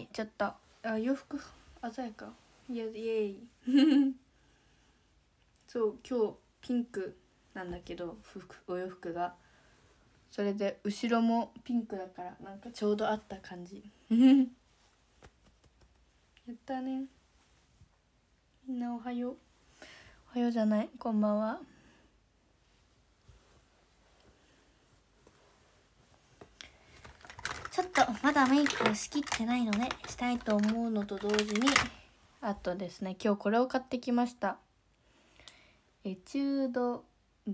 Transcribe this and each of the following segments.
いちょっとあ洋服鮮やかいやイエーイ そう今日ピンクなんだけど服お洋服がそれで後ろもピンクだからなんかちょうどあった感じ やったねみんなおはようおはようじゃないこんばんはちょっとまだメイクをしきってないのでしたいと思うのと同時にあとですね今日これを買ってきましたエチュード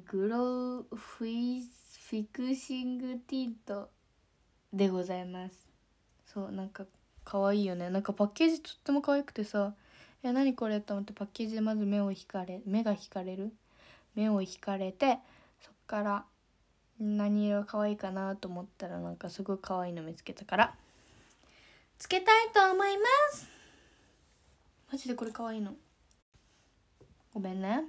グロウフィフィクシングティントでございますそうなんか可愛いよねなんかパッケージとっても可愛くてさ「え何これ?」と思ってパッケージでまず目を引かれ目が引かれる目を引かれてそっから何色可愛いかなと思ったらなんかすごい可愛いの見つけたからつけたいと思いますマジでこれ可愛いのごめんね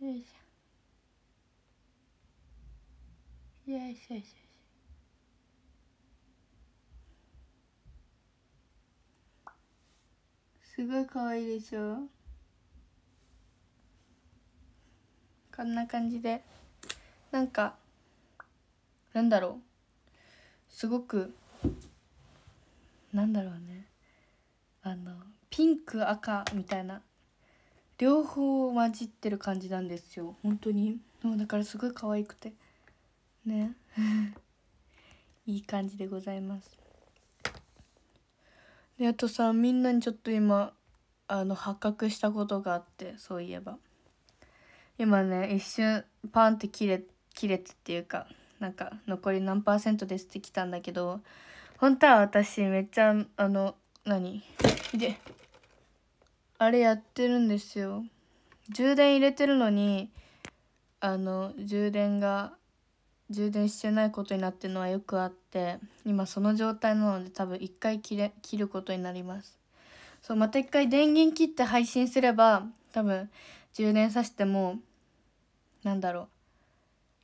よいしょよいしょよいしょすごい可愛いでしょこんな感じでなんかなんだろうすごくなんだろうねあのピンク赤みたいな両方混じってる感じなんですよ本当にもうだからすごい可愛くてね いい感じでございますであとさみんなにちょっと今あの発覚したことがあってそういえば。今ね一瞬パンって切れ切れてっていうかなんか残り何パーセントですって来たんだけど本当は私めっちゃあの何であれやってるんですよ充電入れてるのにあの充電が充電してないことになってるのはよくあって今その状態なので多分1回切れ切ることになりますそうまた1回電源切って配信すれば多分充電させてもなんだろう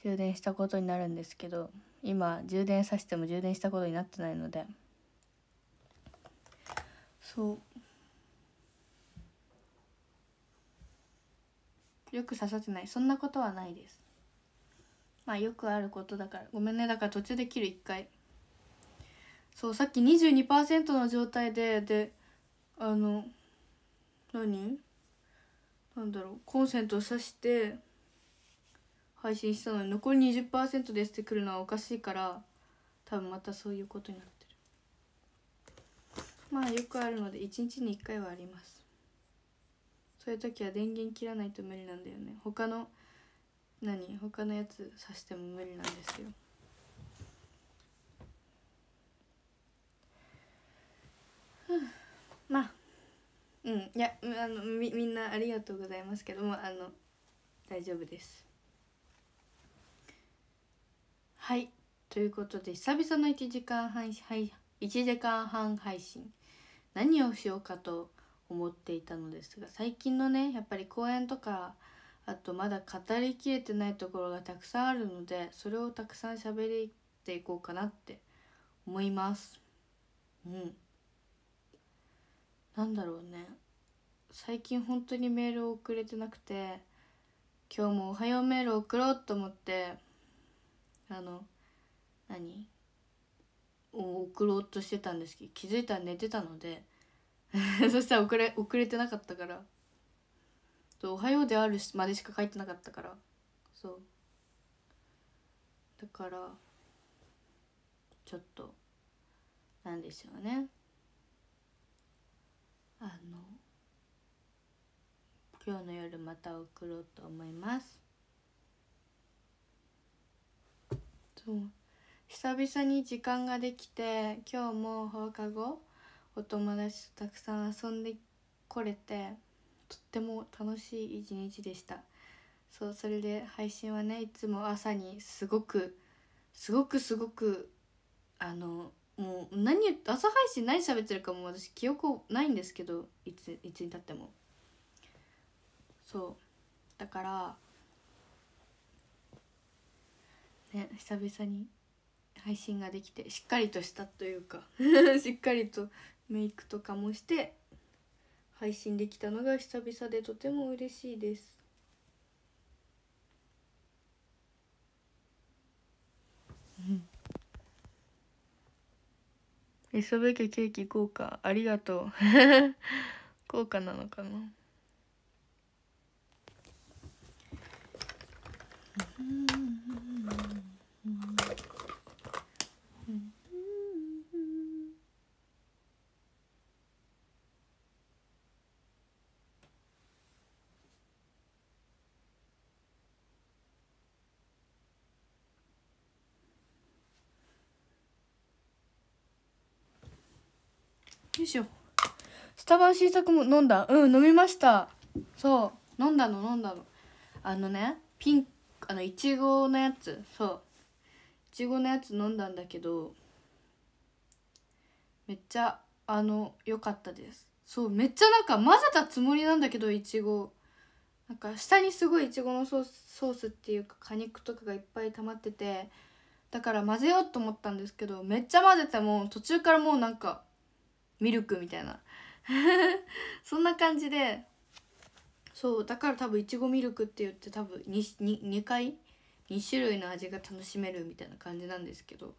充電したことになるんですけど今充電さしても充電したことになってないのでそうよく刺さってないそんなことはないですまあよくあることだからごめんねだから途中で切る一回そうさっき22%の状態でであの何なんだろうコンセントを挿して配信したのに残り20%ですってくるのはおかしいから多分またそういうことになってるまあよくあるので1日に1回はありますそういう時は電源切らないと無理なんだよね他の何他のやつさしても無理なんですよまあうんいやあのみみんなありがとうございますけどもあの大丈夫ですはいということで久々の1時間半、はい、1時間半配信何をしようかと思っていたのですが最近のねやっぱり公演とかあとまだ語りきれてないところがたくさんあるのでそれをたくさん喋っていこうかなって思いますうんなんだろうね最近本当にメールを送れてなくて今日も「おはようメールを送ろう」と思ってあの何を送ろうとしてたんですけど気づいたら寝てたので そしたら遅れ遅れてなかったから「おはようである」までしか書いてなかったからそうだからちょっとなんでしょうねあの今日の夜また送ろうと思いますそう久々に時間ができて今日も放課後お友達とたくさん遊んでこれてとっても楽しい一日でしたそうそれで配信はねいつも朝にすごくすごくすごくあのもう何朝配信何喋ってるかも私記憶ないんですけどいついつにたってもそうだからね久々に配信ができてしっかりとしたというか しっかりとメイクとかもして配信できたのが久々でとても嬉しいですうん家ケーキ効果ありがとう 効果なのかなうんよいしょスタバの新作も飲んだうん飲みましたそう飲んだの飲んだのあのねピンあのいちごのやつそういちごのやつ飲んだんだけどめっちゃあの良かったですそうめっちゃなんか混ぜたつもりなんだけどいちごなんか下にすごいいちごのソースソースっていうか果肉とかがいっぱい溜まっててだから混ぜようと思ったんですけどめっちゃ混ぜても途中からもうなんかミルクみたいな そんな感じでそうだから多分いちごミルクって言って多分 2, 2, 2回2種類の味が楽しめるみたいな感じなんですけど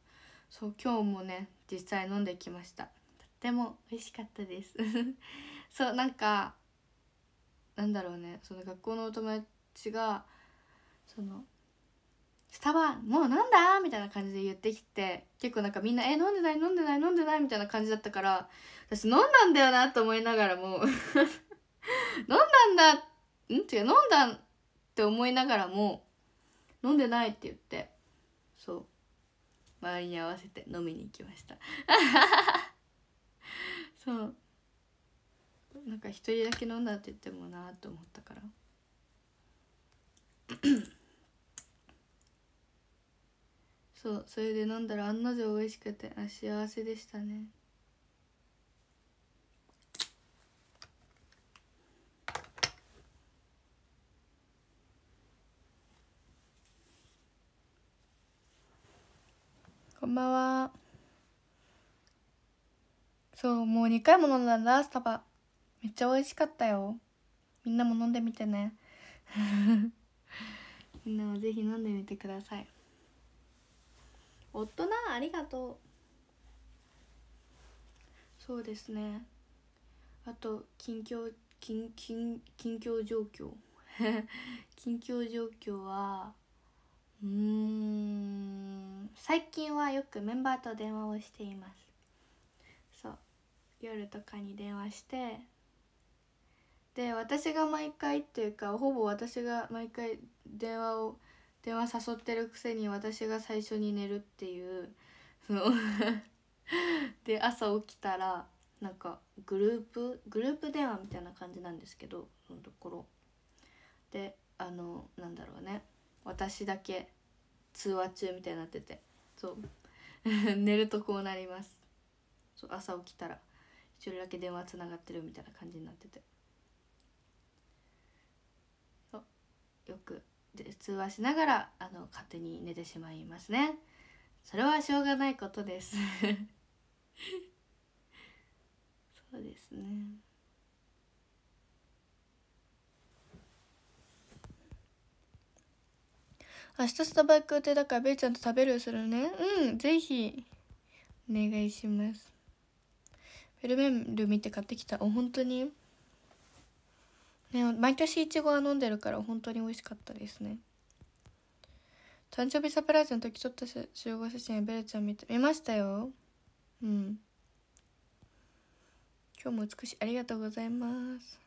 そう今日もね実際飲んできましたとっても美味しかったです そうなんかなんだろうねその学校のお友達がそのスタバもう飲んだみたいな感じで言ってきて結構なんかみんな「え飲んでない飲んでない飲んでない」みたいな感じだったから私飲んだんだよなと思いながらも 飲んだんだん違う飲んだんって思いながらも飲んでないって言ってそう周りに合わせて飲みに行きました そうなんか一人だけ飲んだって言ってもなと思ったからそうそれで飲んだら案の定美味しくてあ幸せでしたねこんばんはそうもう2回も飲んだんだスタバめっちゃ美味しかったよみんなも飲んでみてね みんなもぜひ飲んでみてください夫なありがとうそうですねあと近況近近近況状況 近況状況はうん最近はよくメンバーと電話をしていますそう夜とかに電話してで私が毎回っていうかほぼ私が毎回電話を電話誘ってるくせに私が最初に寝るっていうその で朝起きたらなんかグループグループ電話みたいな感じなんですけどそのところであのなんだろうね私だけ通話中みたいになっててそう 寝るとこうなりますそう朝起きたら一人だけ電話つながってるみたいな感じになっててそうよく通話しながらあの勝手に寝てしまいますねそれはしょうがないことです そうですね明日スタバ行く予定だからべーちゃんと食べるするねうんぜひお願いしますフェルメール見て買ってきたお本当にね、毎年いちごは飲んでるから本当に美味しかったですね誕生日サプライズの時撮った集合写真ベルちゃん見て見ましたようん今日も美しいありがとうございます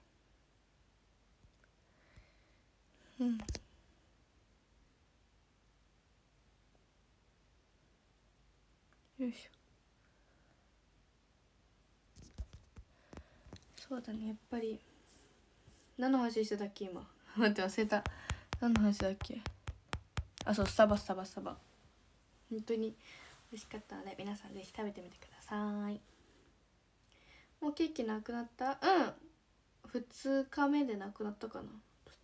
うんよいしょそうだねやっぱり何の話してたっけ今 待って忘れた何の話だっけあそうスタバスタバスタバ本当に美味しかったので皆さんぜひ食べてみてくださいもうケーキなくなったうん2日目でなくなったかな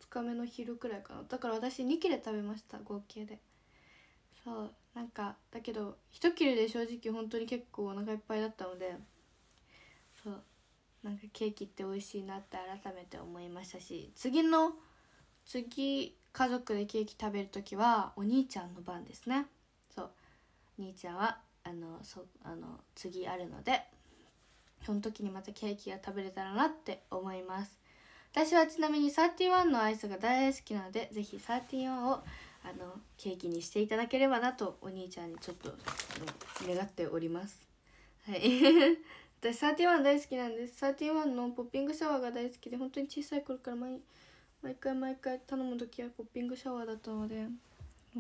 2日目の昼くらいかなだから私2切れ食べました合計でそうなんかだけど1切れで正直本当に結構お腹いっぱいだったのでそうなんかケーキって美味しいなって改めて思いましたし次の次家族でケーキ食べる時はお兄ちゃんの番ですねそう兄ちゃんはあのそあの次あるのでその時にまたケーキが食べれたらなって思います私はちなみに31のアイスが大好きなので是非31をあのケーキにしていただければなとお兄ちゃんにちょっと願っておりますはい私31大好きなんですワンのポッピングシャワーが大好きで本当に小さい頃から毎毎回毎回頼む時はポッピングシャワーだったので、う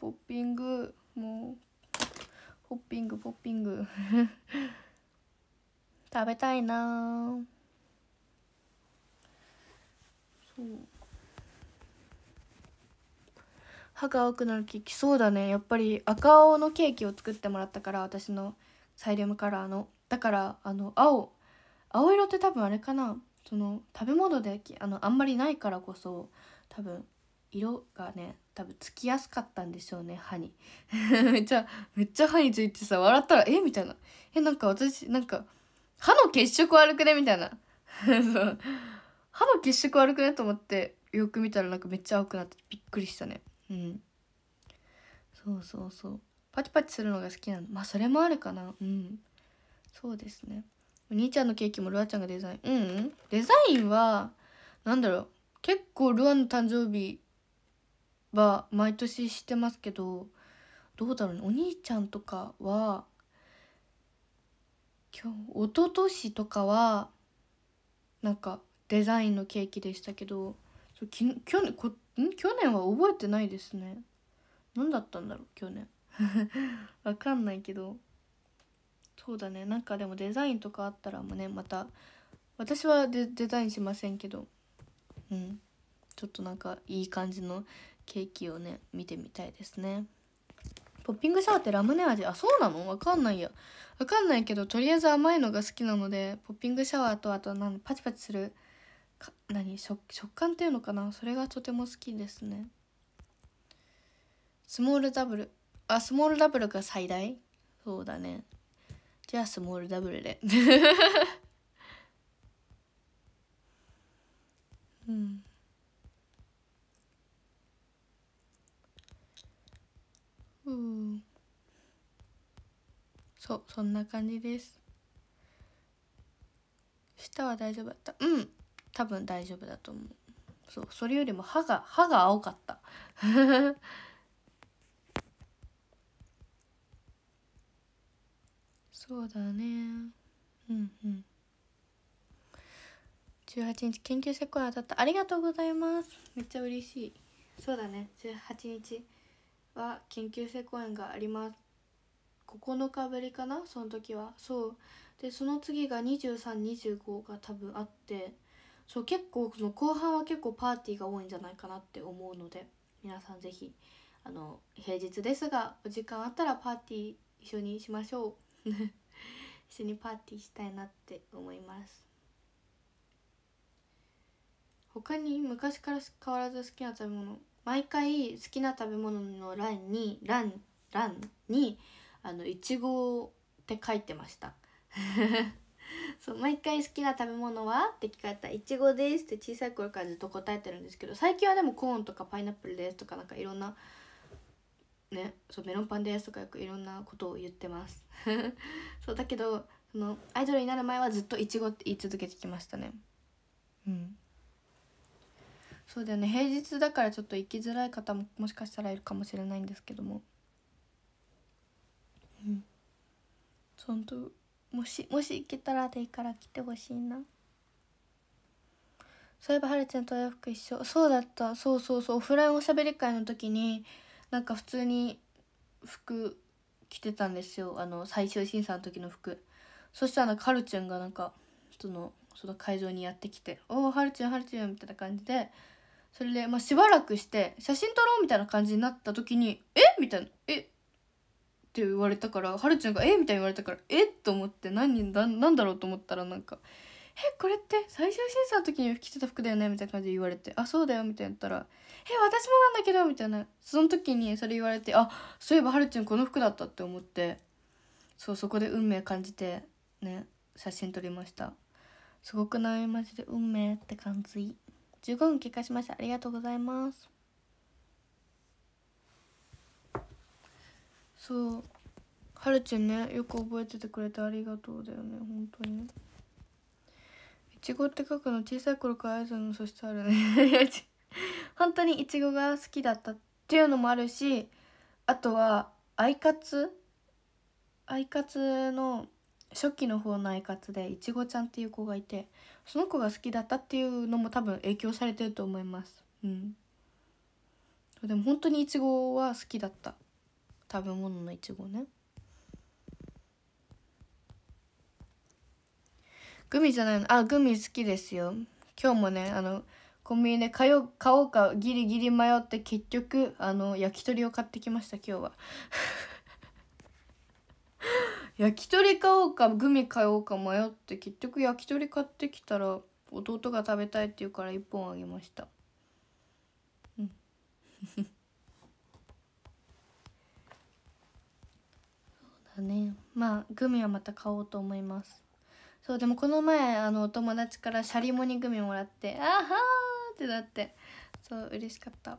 ポッピングもうポッピングポッピング食べたいなそう歯が青くなるケーキそうだねやっぱり赤青のケーキを作ってもらったから私のサイリウムカラーのだからあの青青色って多分あれかなその食べ物であのあんまりないからこそ多分色がね多分つきやすかったんでしょうね歯に めっちゃめっちゃ歯についてさ笑ったらえみたいなえなんか私なんか歯の血色悪くねみたいな 歯の血色悪くねと思ってよく見たらなんかめっちゃ青くなってびっくりしたねうんそうそうそうパチパチするのが好きなのまあそれもあるかなうんそうですねお兄ちゃんのケーキもルアちゃんがデザインうん、うん、デザインは何だろう結構ルアの誕生日は毎年してますけどどうだろうねお兄ちゃんとかは今日一昨年とかはなんかデザインのケーキでしたけどそうき去年こん去年は覚えてないですね何だったんだろう去年 わかんないけどそうだねなんかでもデザインとかあったらもねまた私はデデザインしませんけどうんちょっとなんかいい感じのケーキをね見てみたいですねポッピングシャワーってラムネ味あそうなのわかんないやわかんないけどとりあえず甘いのが好きなのでポッピングシャワーとあとなんパチパチする何食感っていうのかなそれがとても好きですねスモールダブルあスモールダブルが最大そうだねじゃあスモールダブルで うんうんそうそんな感じです舌は大丈夫だったうん多分大丈夫だと思うそうそれよりも歯が歯が青かった そうだねうんうん18日研究生公演当たったありがとうございますめっちゃ嬉しいそうだね18日は研究生公演があります9日ぶりかなその時はそうでその次が2325が多分あってそう結構その後半は結構パーティーが多いんじゃないかなって思うので皆さん是非あの平日ですがお時間あったらパーティー一緒にしましょう 一緒にパーティーしたいなって思います他に昔から変わらず好きな食べ物毎回好きな食べ物の欄に欄欄にあのいちごって書いてましたそう毎回好きな食べ物はって聞かれたら「いちごです」って小さい頃からずっと答えてるんですけど最近はでもコーンとかパイナップルですとかなんかいろんなねそうメロンパンですとかよくいろんなことを言ってます そうだけどそのアイドルになる前はずっといちごって言い続けてきましたねうんそうだよね平日だからちょっと行きづらい方ももしかしたらいるかもしれないんですけどもうんちゃんともしもし行けたらでいいから来てほしいなそういえばはるちゃんとお洋服一緒そうだったそうそうそうオフラインおしゃべり会の時になんか普通に服着てたんですよあの最終審査の時の服そしたらカルはるちゃんがなんかそのその会場にやってきて「おおはるちゃんはるちゃん」みたいな感じでそれで、まあ、しばらくして写真撮ろうみたいな感じになった時に「えみたいな「えって言われたからはるちゃんが「えみたいに言われたから「えっ?」と思って何だ何だろうと思ったらなんか「えこれって最終審査の時に着てた服だよね」みたいな感じで言われて「あそうだよ」みたいな言ったら「え私もなんだけど」みたいなその時にそれ言われて「あそういえばはるちゃんこの服だった」って思ってそうそこで運命感じてね写真撮りましたすごくないマジで運命って感じ15分経過しましたありがとうございますそうはるちゃんねよく覚えててくれてありがとうだよね本当にいちごって書くの小さい頃から愛さんの素質あるね 本当にいちごが好きだったっていうのもあるしあとはアイカツアイカツの初期の方のアイカツでいちごちゃんっていう子がいてその子が好きだったっていうのも多分影響されてると思いますうんでも本当にいちごは好きだった食べ物のいちごねグミじゃないのあグミ好きですよ今日もねあのコンビニで買おう買おうかギリギリ迷って結局あの焼き鳥を買ってきました今日は 焼き鳥買おうかグミ買おうか迷って結局焼き鳥買ってきたら弟が食べたいって言うから1本あげましただねまあグミはまた買おうと思いますそうでもこの前あのお友達からシャリモニグミもらってあはーってなってそう嬉しかった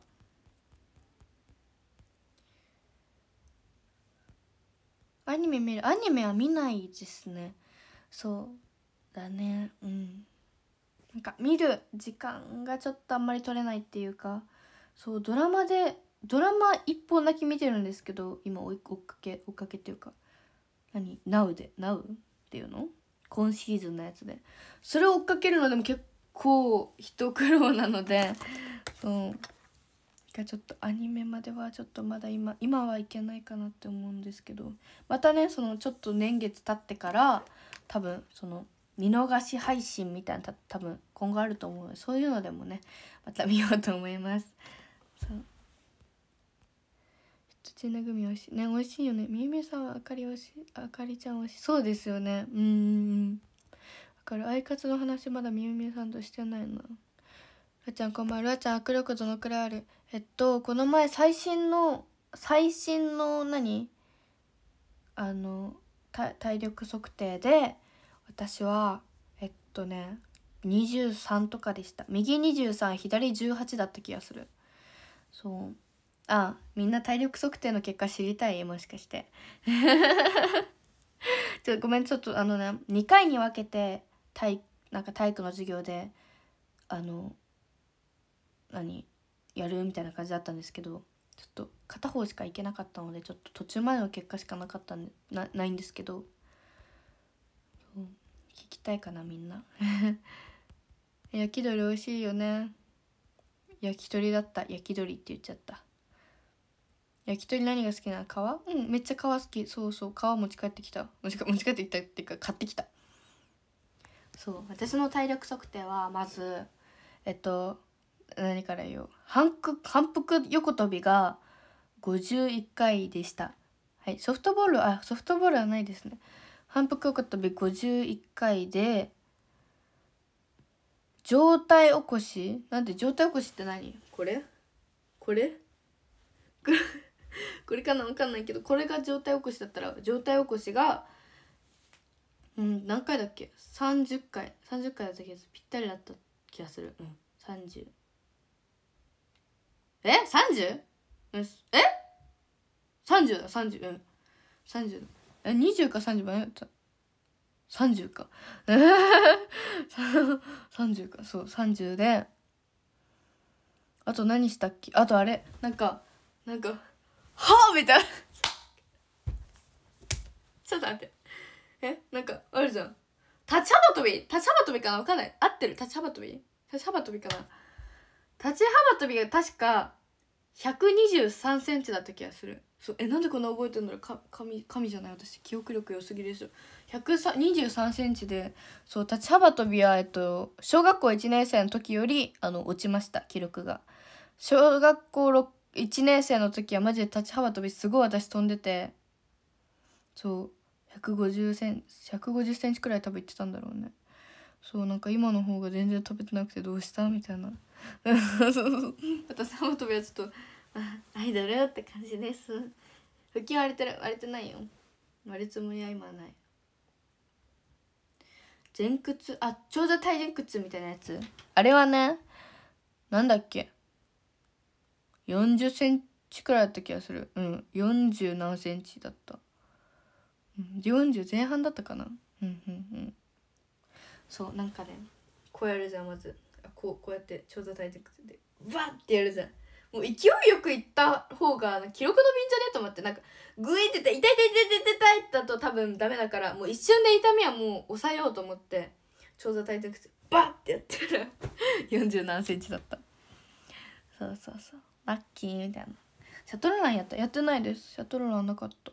アニメ見るアニメは見ないですねそうだねうんなんか見る時間がちょっとあんまり取れないっていうかそうドラマでドラマ一本だけ見てるんですけど今追っかけ追っかけっていうか何 ?Now で Now っていうの今シーズンのやつでそれを追っかけるのでも結構一苦労なので そうがちょっとアニメまではちょっとまだ今今はいけないかなって思うんですけどまたねそのちょっと年月経ってから多分その見逃し配信みたいな多分今後あると思うのでそういうのでもねまた見ようと思います。そう土恵みいしね美味しいよねみゆみゆさんはあかり推しあかりちゃんいしいそうですよねうんわかるアイカツの話まだみゆみゆさんとしてないなあちゃんこんばんはるあちゃん握力どのくらいあるえっとこの前最新の最新の何あの体力測定で私はえっとね23とかでした右23左18だった気がするそうあみんな体力測定の結果知りたいもしかして ちょごめんちょっとあのね2回に分けて体なんか体育の授業であの何やるみたいな感じだったんですけどちょっと片方しか行けなかったのでちょっと途中までの結果しかなかったんでなないんですけど聞きたいかなみんな 焼き鳥美味しいよね焼き鳥だった焼き鳥って言っちゃった焼き鳥何が好きなの皮うんめっちゃ皮好きそうそう皮持ち帰ってきた持ち 持ち帰ってきたっていうか買ってきたそう私の体力測定はまずえっと何から言おう反復反復横跳びが51回でしたはいソフトボールあソフトボールはないですね反復横跳び51回で上体起こしなんで上体起こしって何これこれ これかな分かんないけどこれが状態起こしだったら状態起こしがうん何回だっけ30回30回だった気がするぴったりだった気がするうん30え 30? えん30だ30うん30だえ20か30た30か30 かそう30であと何したっけあとあれなんかなんかはあみたいなちょっと待ってえなんかあるじゃん立ち幅跳び立ち幅跳びかなわかんない合ってる立ち幅跳び立ち幅跳びかな立ち幅跳びが確か123センチだった気がするそうえなんでこんな覚えてんだろうか神神じゃない私記憶力良すぎでしょ123センチでそう立ち幅跳びはえっと小学校1年生の時よりあの落ちました記録が小学校1年生の時はマジで立ち幅跳びすごい私飛んでてそう150セン150センチくらい多分行ってたんだろうねそうなんか今の方が全然食べてなくてどうしたみたいなそうそう私幅跳びはちょっとアイドルって感じです腹筋割れてる割れてないよ割れつもりは今ない前屈あ長座体前屈みたいなやつあれはねなんだっけ40センチくらいだった気がするうん40何センチだった40前半だったかなうんうんうんそうなんかねこうやるじゃんまずこうこうやって超座体軸でバってやるじゃんもう勢いよく行った方が記録の便んじゃねえと思ってなんかグイって痛い痛い痛い痛い痛いだと多分ダメだからもう一瞬で痛みはもう抑えようと思って長座体特バッてやってる40 何センチだったそうそうそうラッキーみたいなシャトルランやったやってないですシャトルランなかった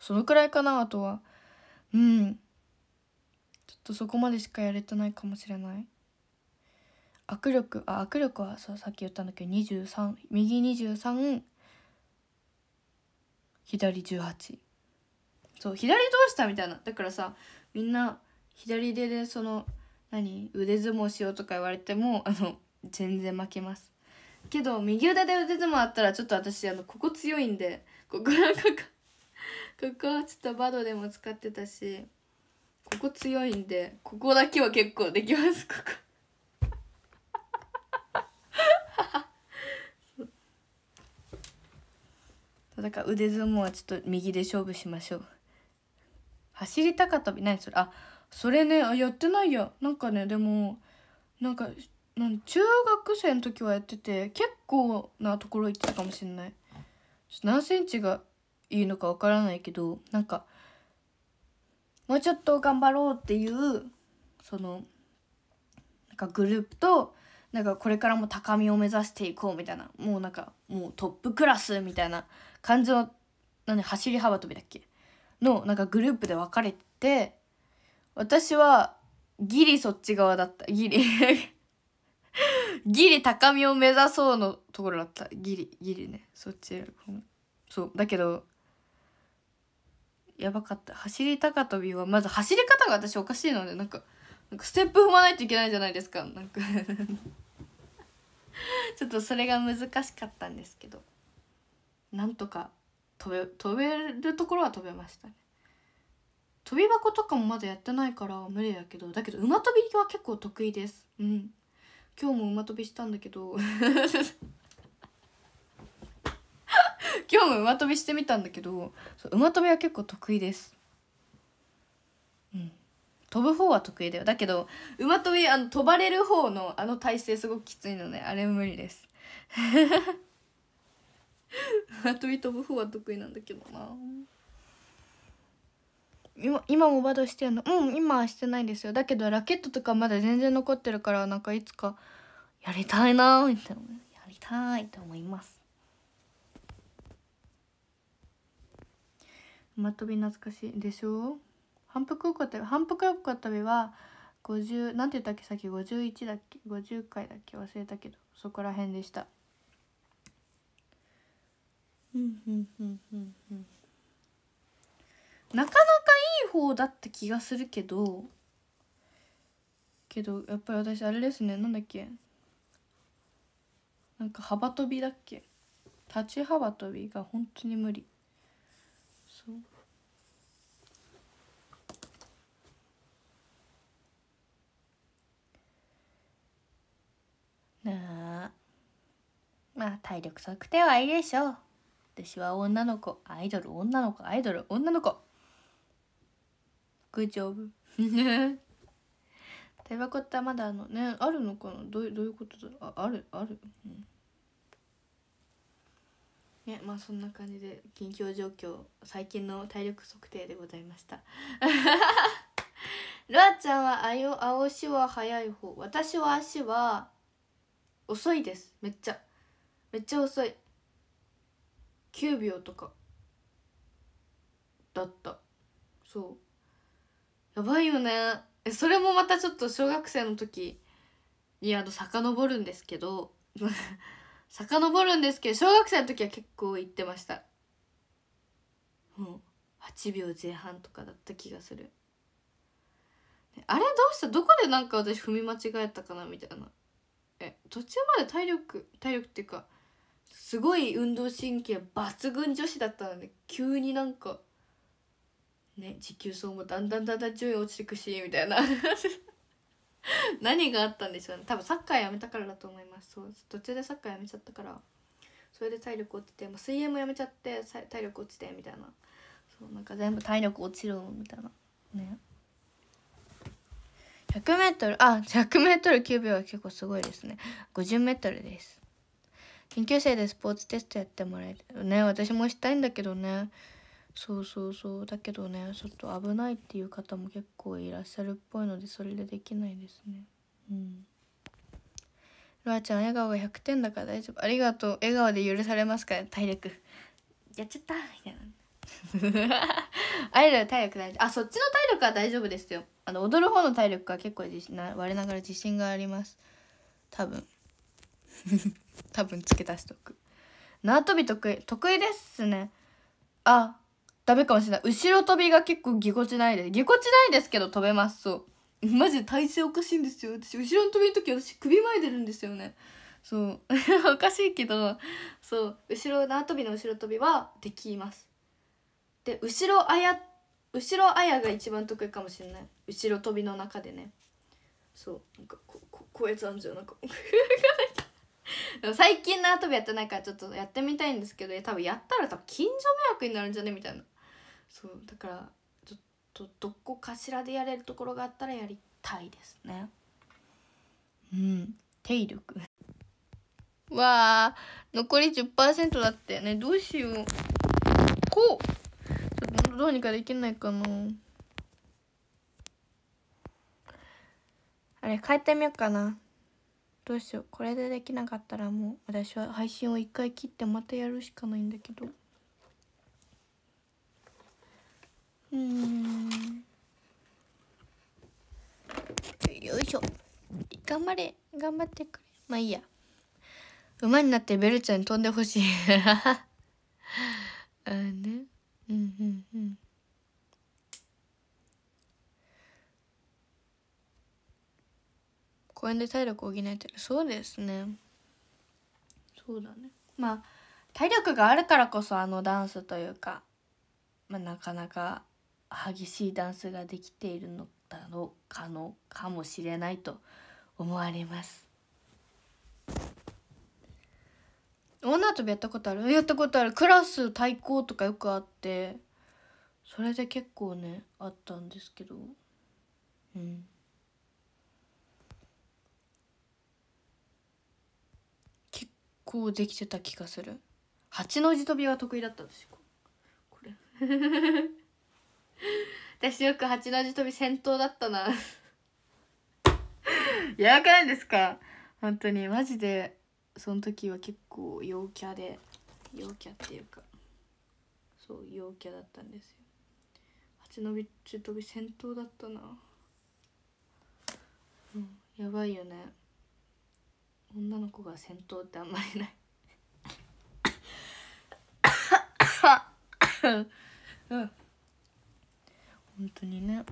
そのくらいかなあとはうんちょっとそこまでしかやれてないかもしれない握力あ握力はささっき言ったんだけど23右23左18そう左どうしたみたいなだからさみんな左手でその何腕相撲しようとか言われてもあの全然負けますけど右腕で腕相撲あったらちょっと私あのここ強いんでここなんかこここはちょっとバドでも使ってたしここ強いんでここだけは結構できますここ。だ から腕相撲はちょっと右で勝負しましょう走り高跳び何それあそれねやってないやなんかねでもなんかなん中学生の時はやってて結構なところ行ってたかもしんない何センチがいいのかわからないけどなんかもうちょっと頑張ろうっていうそのなんかグループとなんかこれからも高みを目指していこうみたいなもうなんかもうトップクラスみたいな感じの何走り幅跳びだっけのなんかグループで分かれてて私はギリそっち側だったギリ ギリ高みを目指そうのところだったギリギリねそっちそうだけどやばかった走り高跳びはまず走り方が私おかしいのでなんかなんかステップ踏まないといけないじゃないですかなんか ちょっとそれが難しかったんですけどなんとか飛べ飛べるところは飛べましたね跳び箱とかもまだやってないから無理だけどだけど馬跳びは結構得意ですうん今日も馬跳びしたんだけど 今日も馬跳びしてみたんだけど馬跳びは結構得意ですうん飛ぶ方は得意だよだけど馬跳びあの飛ばれる方のあの体勢すごくきついのね、あれ無理です 馬跳び飛ぶ方は得意なんだけどな今今もバドしてんのうん今はしてないですよだけどラケットとかまだ全然残ってるからなんかいつかやりたいなーってやりたいと思います馬跳び懐かしいでしょう反復横跳び反復横跳びは50なんて言ったっけさっき51だっけ50回だっけ忘れたけどそこら辺でしたうんうんうんうんうんなかなかいい方だった気がするけどけどやっぱり私あれですねなんだっけなんか幅跳びだっけ立ち幅跳びが本当に無理そうなあまあ体力測定はいいでしょう私は女の子アイドル女の子アイドル女の子グジョブバコってまだあのねあるのかなどうどういうことだああるある、うん、ねまあそんな感じで緊況状況最近の体力測定でございましたル アちゃんはあよ青しは速い方私は足は遅いですめっちゃめっちゃ遅い9秒とかだったそうやばいよねそれもまたちょっと小学生の時にあの遡るんですけど 遡るんですけど小学生の時は結構行ってましたもう8秒前半とかだった気がするあれどうしたどこでなんか私踏み間違えたかなみたいなえ途中まで体力体力っていうかすごい運動神経抜群女子だったので急になんかね持久走もだんだんだんだん順位落ちてくしみたいな 何があったんでしょうね多分サッカーやめたからだと思いますそう途中でサッカーやめちゃったからそれで体力落ちてもう水泳もやめちゃって体力落ちてみたいなそうなんか全部体力落ちるみたいなね 100m あ 100m9 秒は結構すごいですね 50m です研究生でスポーツテストやってもらえる。ね私もしたいんだけどねそうそうそうだけどねちょっと危ないっていう方も結構いらっしゃるっぽいのでそれでできないですねうんロアちゃん笑顔が100点だから大丈夫ありがとう笑顔で許されますから体力やっちゃったみたいなあれだよ体力大丈夫あそっちの体力は大丈夫ですよあの踊る方の体力は結構自信我ながら自信があります多分 多分付け足しとく縄跳び得意得意ですねあダメかもしれない。後ろ飛びが結構ぎこちないで。ぎこちないですけど飛べます。そう。マジで体勢おかしいんですよ。私、後ろの飛びの時私首前出るんですよね。そう。おかしいけど、そう。後ろ、縄跳びの後ろ飛びはできます。で、後ろあや、後ろあやが一番得意かもしれない。後ろ飛びの中でね。そう。なんかこ、ここうやつなんじゃよ。なんか 最近縄跳びやってないからちょっとやってみたいんですけど多分やったら多分近所迷惑になるんじゃねみたいなそうだからちょっとどこかしらでやれるところがあったらやりたいですねうん体力 わあ残り10%だってねどうしようこうちょっとどうにかできないかなあれ変えてみようかなどうしようこれでできなかったらもう私は配信を一回切ってまたやるしかないんだけど。うんよいしょ頑張れ頑張ってくれまあいいや馬になってベルちゃんに飛んでほしい あねうんうんうん公園で体力補えてるそうですねそうだねまあ体力があるからこそあのダンスというかまあなかなか激しいダンスができているのだろうかのかもしれないと思われます女とびやったことあるやったことあるクラス対抗とかよくあってそれで結構ねあったんですけどうん結構できてた気がする八の字跳びは得意だったんですよこれ 私よく八の字跳び先頭だったな やばくないですか本当にマジでその時は結構陽キャで陽キャっていうかそう陽キャだったんですよ八の字跳び先頭だったなうんやばいよね女の子が先頭ってあんまりない うん本当にね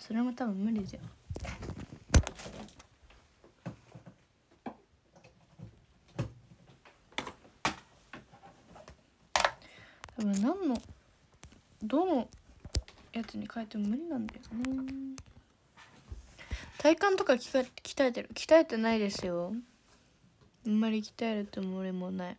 それも多分無理だよ多分何のどのやつに変えても無理なんだよね体幹とか鍛えてる鍛えてないですよあんまり鍛えるつもりもない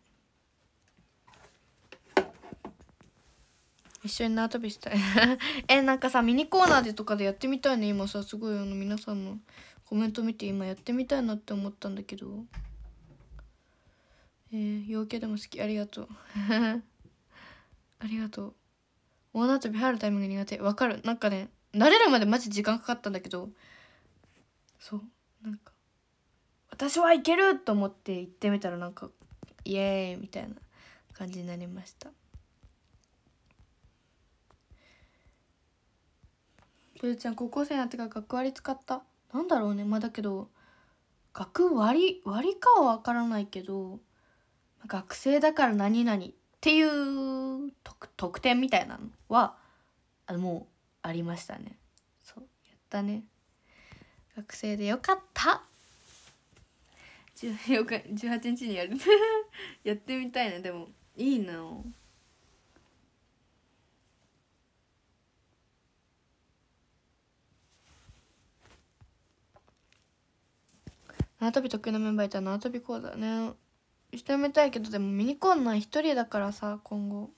一緒に縄跳びしたい えなんかさミニコーナーでとかでやってみたいね今さすごいあの皆さんのコメント見て今やってみたいなって思ったんだけどえー、陽気でも好きありがとう ありがとう大縄跳び入るタイミング苦手わかるなんかね慣れるまでマジ時間かかったんだけどそうなんか私はいけると思って行ってみたらなんかイエーイみたいな感じになりましたプーちゃん高校生になってから学割使ったなんだろうねまあだけど学割割かは分からないけど学生だから何々っていう特典みたいなのはあのもうありましたねそうやったね学生でよかった18日にやる やってみたいねでもいいな縄跳び得意なメンバーいたら縄跳び講座ねしてみたいけどでもミニコーナー一人だからさ今後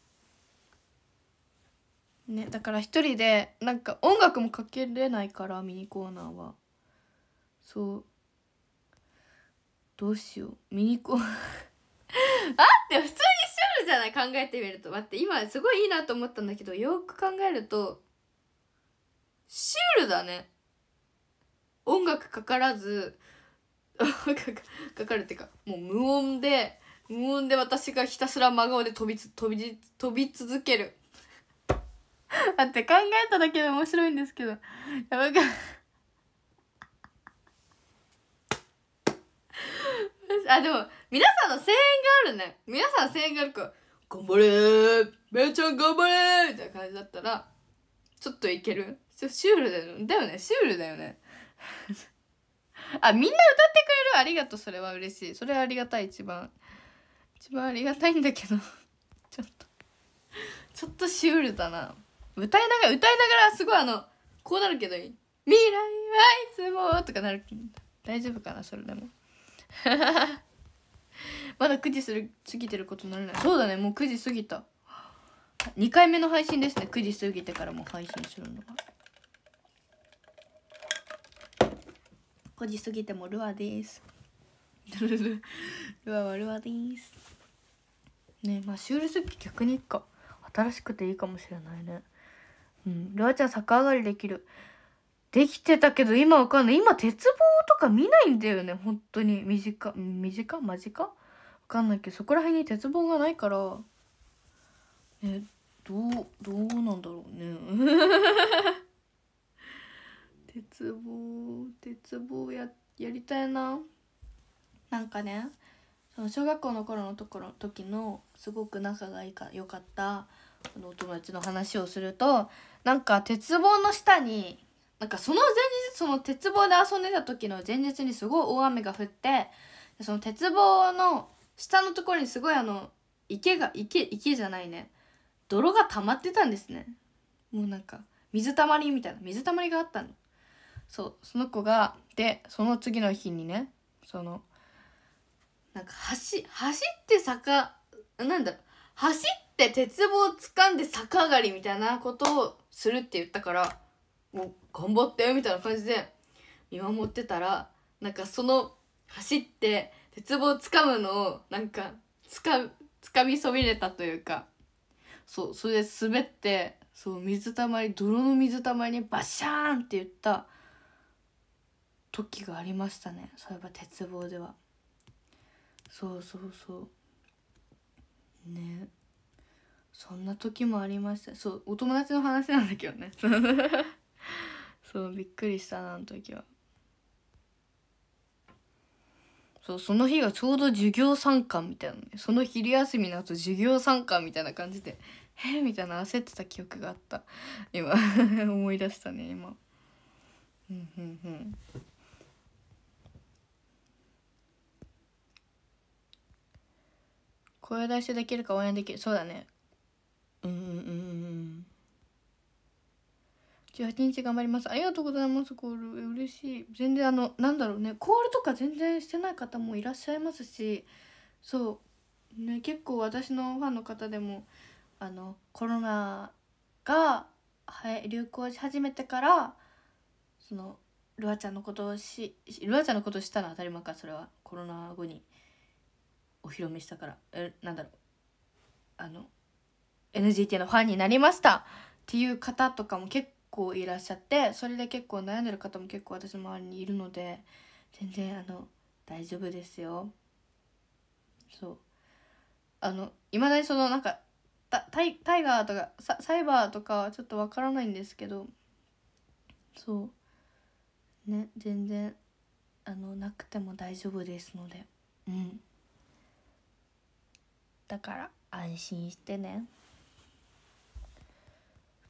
ねだから一人でなんか音楽もかけれないからミニコーナーはそうどうしようミニコーナー あって普通にしーるじゃない考えてみると待って今すごいいいなと思ったんだけどよく考えるとシュールだね音楽かからず かかるっていうかもう無音で無音で私がひたすら真顔で飛び飛び飛び続けるだって考えただけで面白いんですけどやばか あでも皆さんの声援があるね皆さん声援があるから「頑張れめいちゃん頑張れ!」みたいな感じだったらちょっといけるシュールだよねだよねシュールだよね あ、みんな歌ってくれるありがとう。それは嬉しい。それはありがたい、一番。一番ありがたいんだけど。ちょっとちょっとシュールだな。歌いながら、歌いながら、すごいあの、こうなるけどいい。未来はいつもとかなる。大丈夫かな、それでも。まだ9時する過ぎてることにならない。そうだね、もう9時過ぎた。2回目の配信ですね。9時過ぎてからも配信するのが。こじすぎてもルアです ルアはルアですねまあシュールスッキ逆にいっか新しくていいかもしれないねうんルアちゃん逆上がりできるできてたけど今わかんない今鉄棒とか見ないんだよね本当に短短間近わかんないけどそこら辺に鉄棒がないからえどうどうなんだろうね鉄棒鉄棒ややりたいななんかねその小学校の頃のところ時のすごく仲がいいか良かったあのお友達の話をするとなんか鉄棒の下になんかその前日その鉄棒で遊んでた時の前日にすごい大雨が降ってその鉄棒の下のところにすごいあの池が池池じゃないね泥が溜まってたんですねもうなんか水たまりみたいな水たまりがあったのそうその子がでその次の日にねそのなんか走走って坂なんだ走って鉄棒を掴んで逆上がりみたいなことをするって言ったからもう頑張ってみたいな感じで見守ってたらなんかその走って鉄棒を掴むのをなんかつか掴みそびれたというかそうそれで滑ってそう水たまり泥の水たまりにバシャーンって言った時がありましたねそういえば鉄棒ではそうそうそうねそんな時もありましたそうお友達の話なんだけどね そうびっくりしたなあの時はそうその日がちょうど授業参観みたいなねその昼休みの後授業参観みたいな感じで「えみたいな焦ってた記憶があった今 思い出したね今うんうんうん声出しできるか応援できるそうだねうんうんうん18日頑張りますありがとうございますコール嬉しい全然あのなんだろうねコールとか全然してない方もいらっしゃいますしそうね結構私のファンの方でもあのコロナが、流行し始めてからそのルアちゃんのことをしルアちゃんのことをしたら当たり前かそれはコロナ後にお披露目したからえなんだろうあの NGT のファンになりましたっていう方とかも結構いらっしゃってそれで結構悩んでる方も結構私の周りにいるので全然あの大丈夫ですよそうあのいまだにそのなんかタイタイガーとかササイバーとかはちょっとわからないんですけどそうね全然あのなくても大丈夫ですのでうん。だから安心してね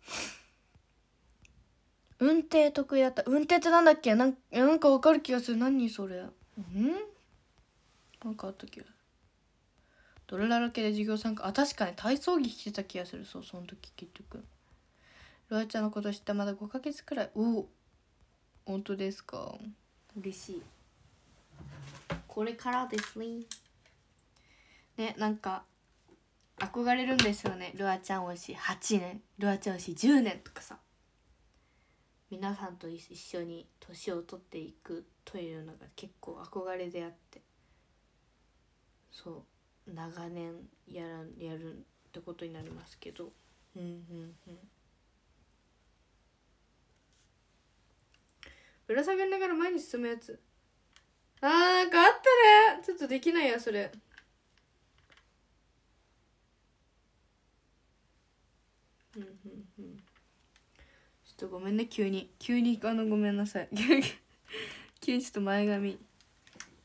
運転得意だった運転ってなんだっけなんなんかわかる気がする何それんなんかあった気がするどれだらけで授業参加あ確かに体操着着てた気がするそうその時結局ロアちゃんのこと知ってまだ5か月くらいおお本当ですか嬉しいこれからですねねなんか憧れるんですよねルアちゃん推し8年ルアちゃん推し10年とかさ皆さんと一緒に年を取っていくというのが結構憧れであってそう長年やらやるってことになりますけどうんうんうんぶら下げながら前に進むやつあーなんかあったねちょっとできないやそれ。ちょっとごめんね急に急にあのごめんなさい 急にちょっと前髪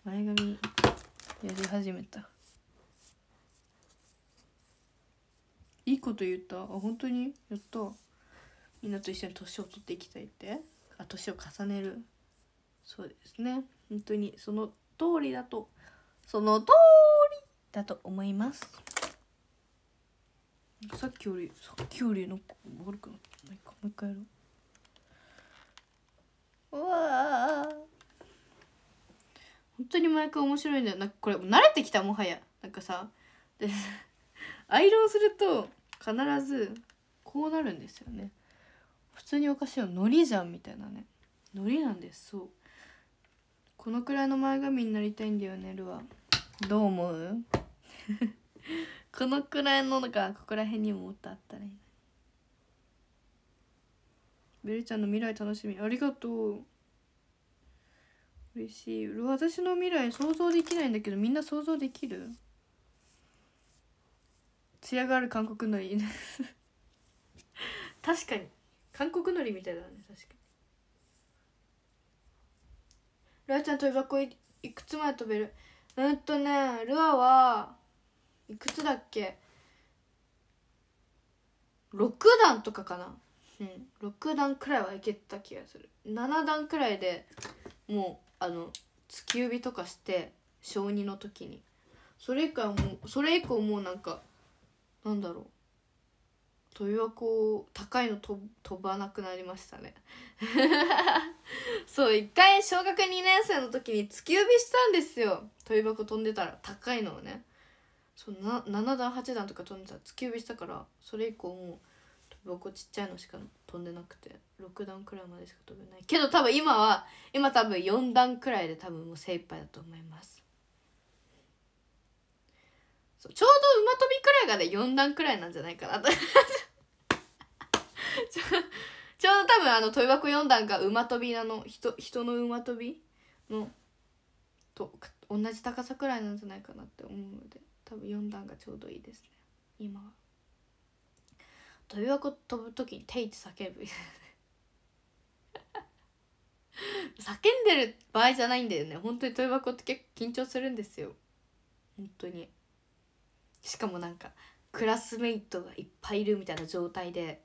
前髪やり始めたいいこと言ったあ本当にやったみんなと一緒に年を取っていきたいってあ年を重ねるそうですね本当にその通りだとその通りだと思いますさっきよりさっきよりなんか悪くなってないかもう一回やろううわ本当に毎回面白いんだよなんかこれ慣れてきたもはやなんかさで アイロンすると必ずこうなるんですよね普通におかしいよのりじゃんみたいなねのりなんですそうこのくらいの前髪になりたいんだよねルアどう思う このくらいのなんかここら辺にももっとあったらいいベルちゃんの未来楽しみありがとう嬉しい私の未来想像できないんだけどみんな想像できる艶がある韓国のり 確かに韓国のりみたいだね確かにルアちゃん跳び箱いくつまで飛べるうんとねルアはいくつだっけ6段とかかなうん、6段くらいはいけた気がする7段くらいでもうあの突き指とかして小2の時にそれ以降もうそれ以降もうなんかなんだろうとび箱高いの飛ばなくなりましたね そう一回小学2年生の時に突き指したんですよとび箱飛んでたら高いのをねそうな7段8段とか飛んでたら突き指したからそれ以降もう僕ちっちゃいのしか飛んでなくて6段くらいまでしか飛べないけど多分今は今多分4段くらいで多分もう精一杯だと思いますそうちょうど馬跳びくらいがね4段くらいなんじゃないかなと ちょちょうど多分あの跳び箱4段が馬跳びなの人人の馬跳びのと同じ高さくらいなんじゃないかなって思うので多分4段がちょうどいいですね今は。飛び箱飛ぶ時に「テイ」って叫ぶ 叫んでる場合じゃないんだよね本当に飛び箱って結構緊張するんですよ本当にしかもなんかクラスメイトがいっぱいいるみたいな状態で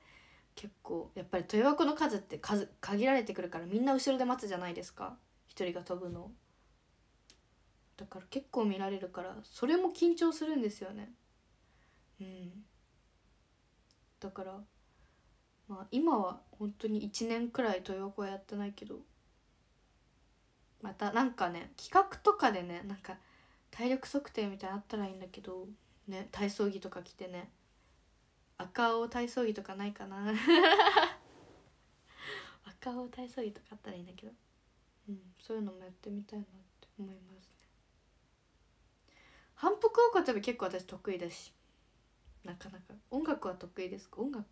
結構やっぱり豊箱の数って数限られてくるからみんな後ろで待つじゃないですか一人が飛ぶのだから結構見られるからそれも緊張するんですよねうんだからまあ今は本当に1年くらい豊岡やってないけどまたなんかね企画とかでねなんか体力測定みたいなのあったらいいんだけどね体操着とか着てね赤青体操着とかないかな 赤青体操着とかあったらいいんだけどうんそういうのもやってみたいなって思いますね反復横跳び結構私得意だしなかなか音楽は得意ですか音楽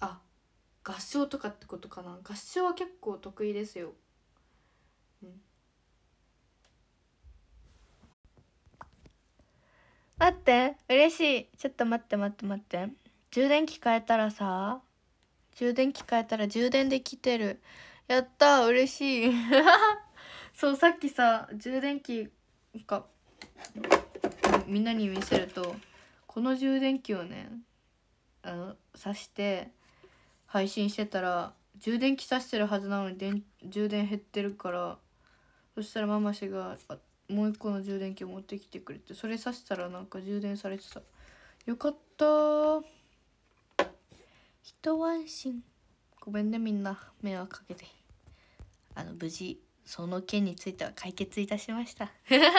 あ合唱とかってことかな合唱は結構得意ですようん待って嬉しいちょっと待って待って待って充電器変えたらさ充電器変えたら充電できてるやった嬉しい そうさっきさ充電器なんかみんなに見せるとこの充電器をねあの挿して配信してたら充電器挿してるはずなのに電充電減ってるからそしたらママ氏がもう一個の充電器を持ってきてくれてそれ挿したらなんか充電されてたよかった一安心ごめんねみんな迷惑かけてあの無事その件については解決いたしました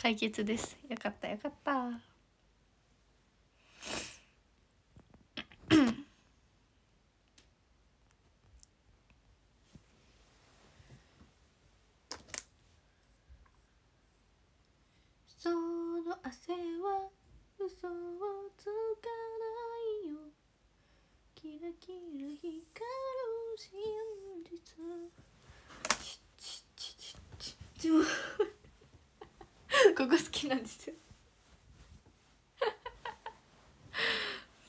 解決ですよかったよかったつかないよキラキラ光る真実ここ好きなんですよ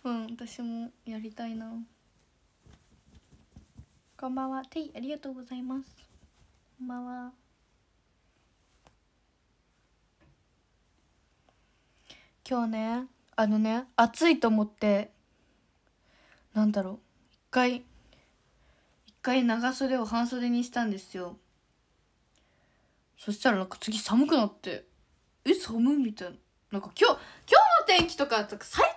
うん私もやりたいなこんばんはていありがとうございますこんばんは今日ねあのね暑いと思ってなんだろう一回一回長袖を半袖にしたんですよそしたらなんか次寒くなってえ寒みたいななんか今日今日の天気とか最近の天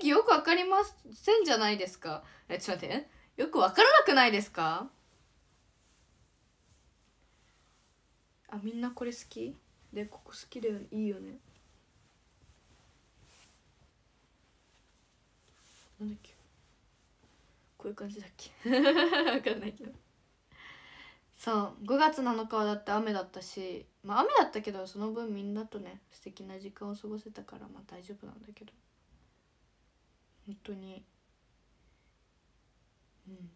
気よく分かりませんじゃないですかえちょっと待ってよく分からなくないですかあみんなこれ好きでここ好きだよねいいよねなんだっけこういう感じだっけ分 かんないけどそう5月7日はだって雨だったしまあ雨だったけどその分みんなとね素敵な時間を過ごせたからまあ大丈夫なんだけど本当にうん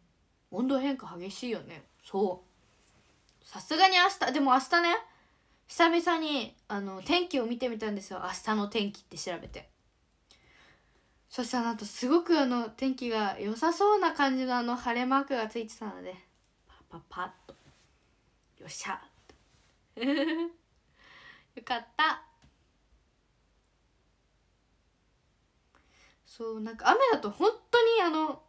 温度変化激しいよねそうさすがに明日でも明日ね久々にあの天気を見てみたんですよ明日の天気って調べてそしらなんとすごくあの天気が良さそうな感じのあの晴れマークがついてたのでパパパッとよっしゃ よかったそうなんか雨だと本当にあの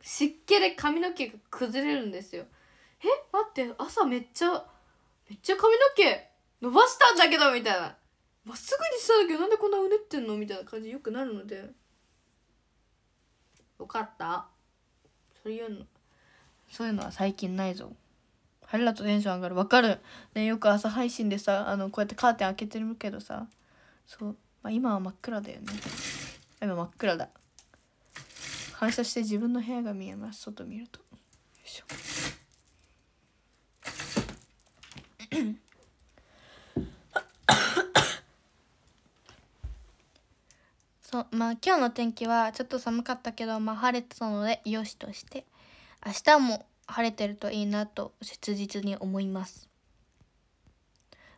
湿気で髪の毛が崩れるんですよえ待って朝めっちゃめっちゃ髪の毛伸ばしたんだけどみたいなまっすぐにしたんだけどなんでこんなうねってんのみたいな感じよくなるので。よかったそういうのそういうのは最近ないぞ春だとテンション上がるわかるねよく朝配信でさあのこうやってカーテン開けてるけどさそう、まあ、今は真っ暗だよね今真っ暗だ反射して自分の部屋が見えます外見るとよいしょそうまあ今日の天気はちょっと寒かったけどまあ晴れてたのでよしとして明日も晴れてるといいなと切実に思います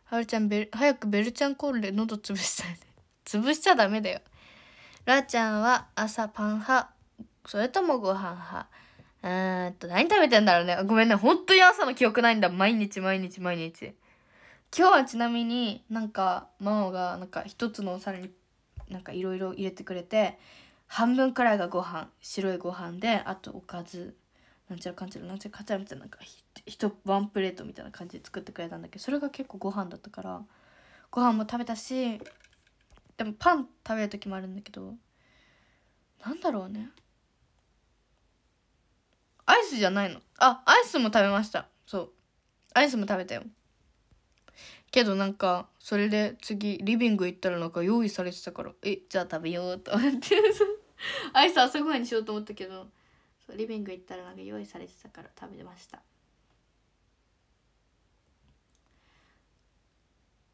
はるちゃんベル早くベルちゃんコールで喉潰したいね 潰しちゃダメだよらちゃんは朝パン派それともご飯派うーんと何食べてんだろうねごめんね本当に朝の記憶ないんだ毎日毎日毎日今日はちなみになんかマオがなんか一つのお皿になんかいろいろ入れてくれて半分くらいがご飯白いご飯であとおかずなんちゃらかんちゃらなんちゃらかんちゃらみたいななんか一ワンプレートみたいな感じで作ってくれたんだけどそれが結構ご飯だったからご飯も食べたしでもパン食べる時もあるんだけどなんだろうねアイスじゃないのあアイスも食べましたそうアイスも食べたよけどなんかそれで次リビング行ったらなんか用意されてたからえじゃあ食べようと思ってアイス朝ごはんにしようと思ったけどリビング行ったらなんか用意されてたから食べてました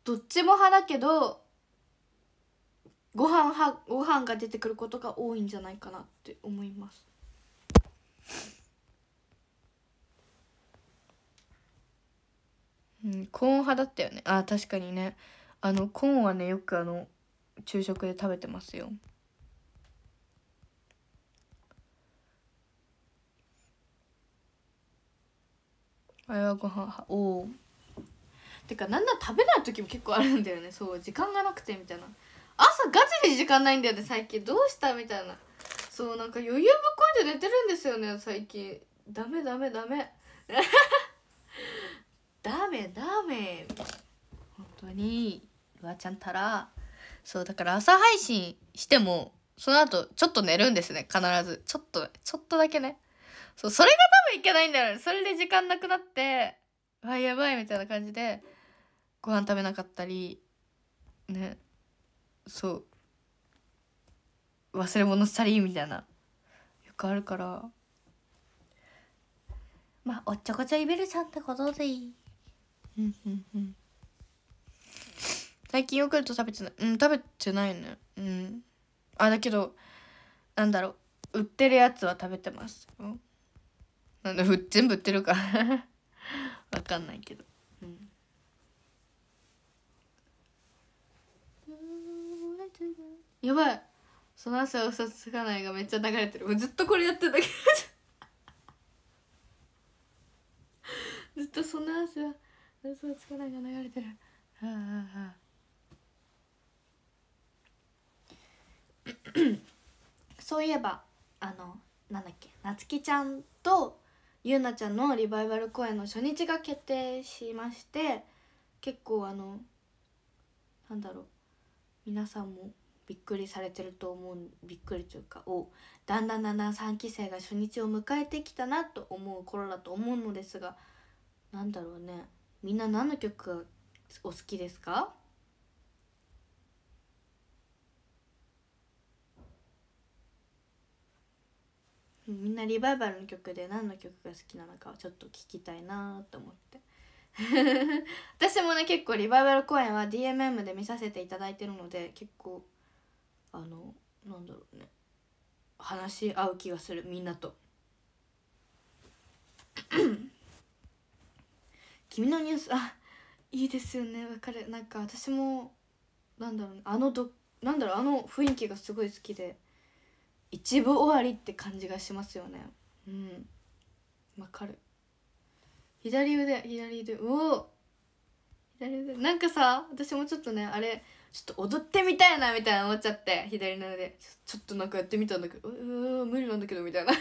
どっちも派だけどご飯はご飯が出てくることが多いんじゃないかなって思いますうん、コーン派だったよねあ確かにねあのコーンはねよくあの昼食で食べてますよあれはご飯おおてかなんだ食べない時も結構あるんだよねそう時間がなくてみたいな朝ガチで時間ないんだよね最近どうしたみたいなそうなんか余裕ぶっこいて寝てるんですよね最近ダメダメダメダメダメ本当にうわちゃんたらそうだから朝配信してもその後ちょっと寝るんですね必ずちょっとちょっとだけねそうそれが多分いけないんだよねそれで時間なくなってわやばいみたいな感じでご飯食べなかったりねそう忘れ物したりみたいなよくあるからまあおっちょこちょいベルちゃんってことでいいうんうんうん最近ヨーグルト食べてないうん食べてないねうんあだけどなんだろう売ってるやつは食べてますなんで全部売ってるか分 わかんないけどうんやばいその汗を嘘つかないがめっちゃ流れてるずっとこれやってるだけ ずっとその汗は嘘をつかないが流れてるはあはあそういえばあのなんだっけなつきちゃんとゆうなちゃんのリバイバル公演の初日が決定しまして結構あのなんだろう皆さんもびっくりされてると思うびっくりというかおだんだんだんだん3期生が初日を迎えてきたなと思う頃だと思うのですがなんだろうねみんな何の曲がお好きですかみんなリバイバルの曲で何の曲が好きなのかちょっと聞きたいなと思って 私もね結構リバイバル公演は DMM で見させていただいてるので結構あのなんだろうね話し合う気がするみんなと。君のニュースあいいですよねわかるなんか私もなんだろう、あのどなんだろうあの雰囲気がすごい好きで一部終わりって感じがしますよねうんわかる左腕左腕うお左腕なんかさ私もちょっとねあれちょっと踊ってみたいなみたいな思っちゃって左の腕ちょっとなんかやってみたんだけどうう無理なんだけどみたいな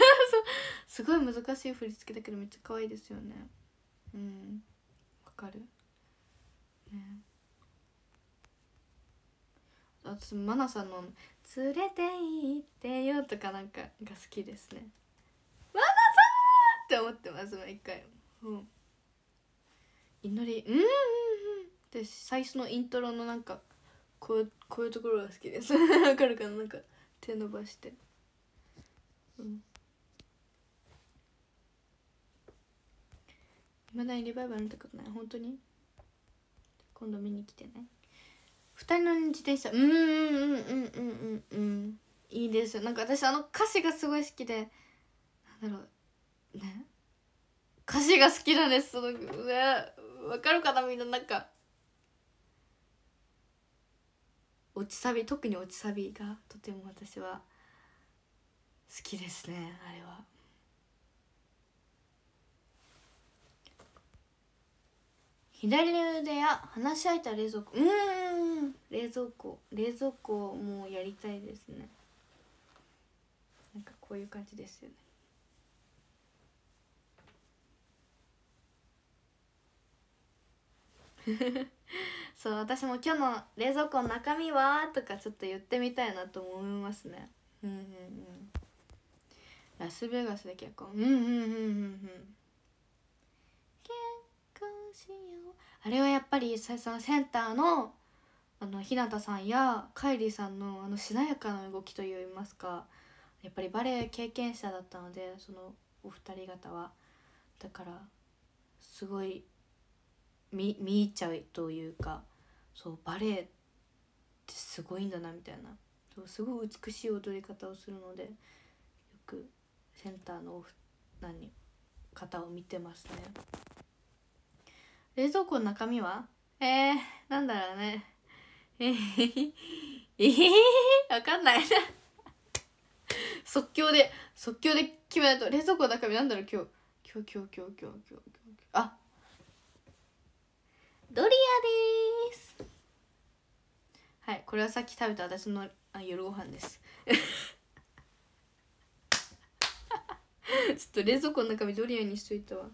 すごい難しい振り付けだけどめっちゃ可愛いですよねうんかるねあとマナさんの「連れて行ってよ」とかなんかが好きですねマナさんって思ってます毎回うん祈り「うんうんうん」っ最初のイントロのなんかこうこういうところが好きです わかるかななんか手伸ばしてうん未だにリバイバル見たことない本当に今度見に来てね2人の自転車うんうんうんうんうんうんいいですよなんか私あの歌詞がすごい好きでなんだろうね歌詞が好きなんですそのねわかるかなみんななんか落ちサビ特に落ちサビがとても私は好きですねあれは左腕や話し合いた冷蔵庫うん冷蔵庫冷蔵庫もうやりたいですねなんかこういう感じですよね そう私も今日の冷蔵庫の中身はとかちょっと言ってみたいなと思いますねうんうんうんラスベガスで結構うんうんうんうんうんあれはやっぱりそのセンターのあの日向さんやカイリーさんのあのしなやかな動きといいますかやっぱりバレエ経験者だったのでそのお二人方はだからすごい見見入っちゃうというかそうバレエってすごいんだなみたいなそうすごい美しい踊り方をするのでよくセンターの何方を見てますね。冷蔵庫の中身はえー、なんだろうね。えへへ。えへへ。わかんないな即興で、即興で決めないと。冷蔵庫の中身なんだろう今日。今日、今日、今日、今日、今日、今日。あドリアです。はい、これはさっき食べた私のあ夜ご飯です。ちょっと冷蔵庫の中身ドリアにしといたわ。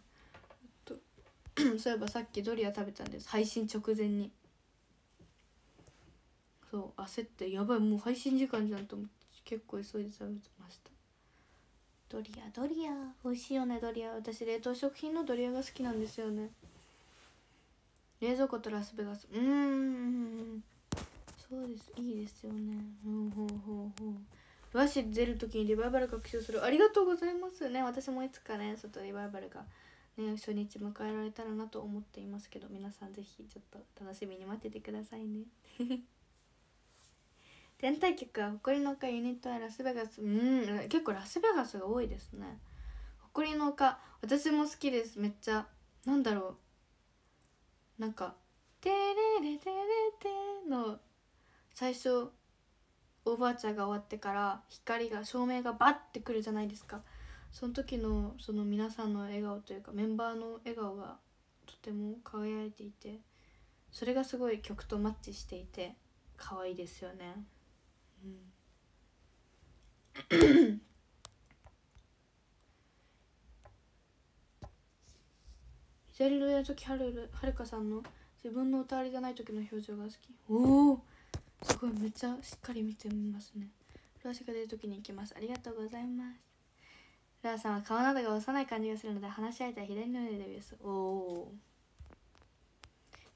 そういえばさっきドリア食べたんです配信直前にそう焦ってやばいもう配信時間じゃんと思って結構急いで食べてましたドリアドリア美味しいよねドリア私冷凍食品のドリアが好きなんですよね冷蔵庫とラスベガスうんそうですいいですよねうんほうほうほう和紙出る時にリバイバル学習するありがとうございますね私もいつかね外リバイバルがね、初日迎えられたらなと思っていますけど皆さん是非ちょっと楽しみに待っててくださいね 天体局は誇りの丘ユニットはラスベガスうん結構ラスベガスが多いですね誇りの丘私も好きですめっちゃなんだろうなんか「テレレテレテ」の最初おばあちゃんが終わってから光が照明がバッてくるじゃないですかその時のその皆さんの笑顔というかメンバーの笑顔がとても輝いていてそれがすごい曲とマッチしていて可愛いですよね。うん左の時はるはるかさんの自分の歌わりじゃない時の表情が好きおおすごいめっちゃしっかり見てみますねフラシュが出る時に行きますありがとうございます皆さんは顔などが幼い感じがするので話し合いたい左の上でです。おお。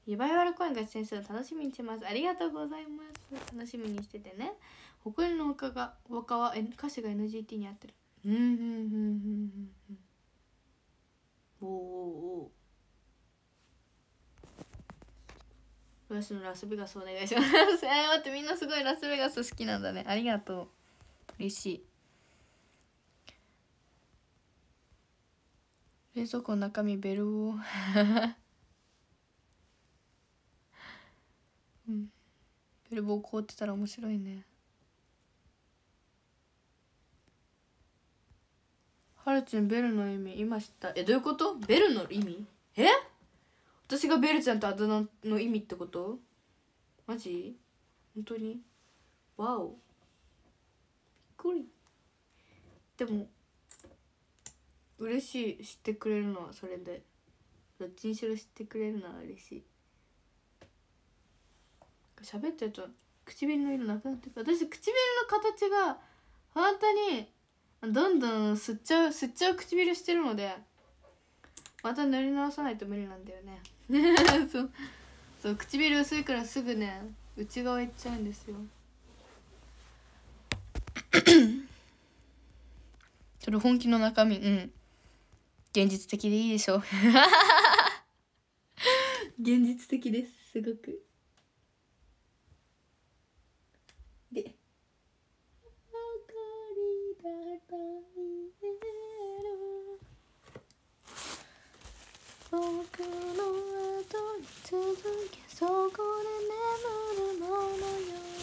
リバイバルコが出演するの楽しみにしてます。ありがとうございます。楽しみにしててね。誇りの丘が若は歌詞が NGT に合ってる。うんうんうんうんうん。おおお。私のラスベガスお願いします。え待ってみんなすごいラスベガス好きなんだね。ありがとう。嬉しい。冷蔵庫の中身ベルをうんベルボー凍ってたら面白いねはるちゃんベルの意味今知ったえどういうことベルの意味え私がベルちゃんとあだ名の意味ってことマジ本当にわおびっくりでも嬉しい知ってくれるのはそれでどっちにしろ知ってくれるのは嬉しい喋ってると唇の色なくなってく私唇の形が本当にどんどん吸っちゃう吸っちゃう唇してるのでまた塗り直さないと無理なんだよね そうそう唇薄いからすぐね内側いっちゃうんですよそれ 本気の中身うん現実的でいいでしょう 現実的ですすごくで僕の後に続けそこで眠るものよ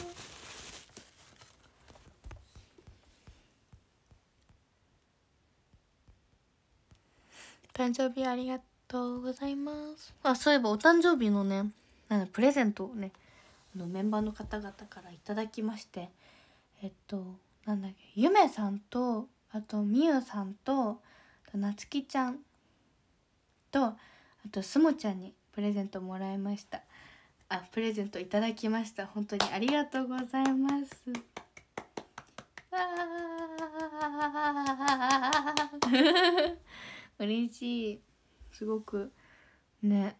誕生日ありがとうございますあそういえばお誕生日のねなんプレゼントをねあのメンバーの方々からいただきましてえっとなんだっけゆめさんとあとみゆさんとなつきちゃんとあとすもちゃんにプレゼントもらいましたあプレゼントいただきました本当にありがとうございますわあ 嬉しいすごくね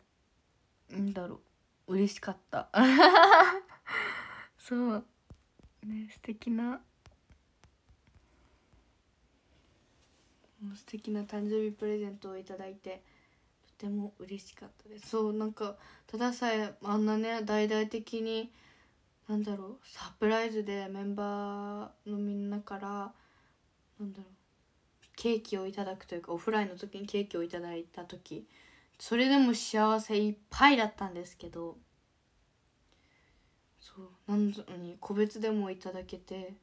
なんだろう嬉しかった そうね素敵な素敵な誕生日プレゼントを頂いてとても嬉しかったですそうなんかたださえあんなね大々的になんだろうサプライズでメンバーのみんなからなんだろうケーキをいただくというかオフラインの時にケーキをいただいた時それでも幸せいっぱいだったんですけどそうなのに個別でもいただけて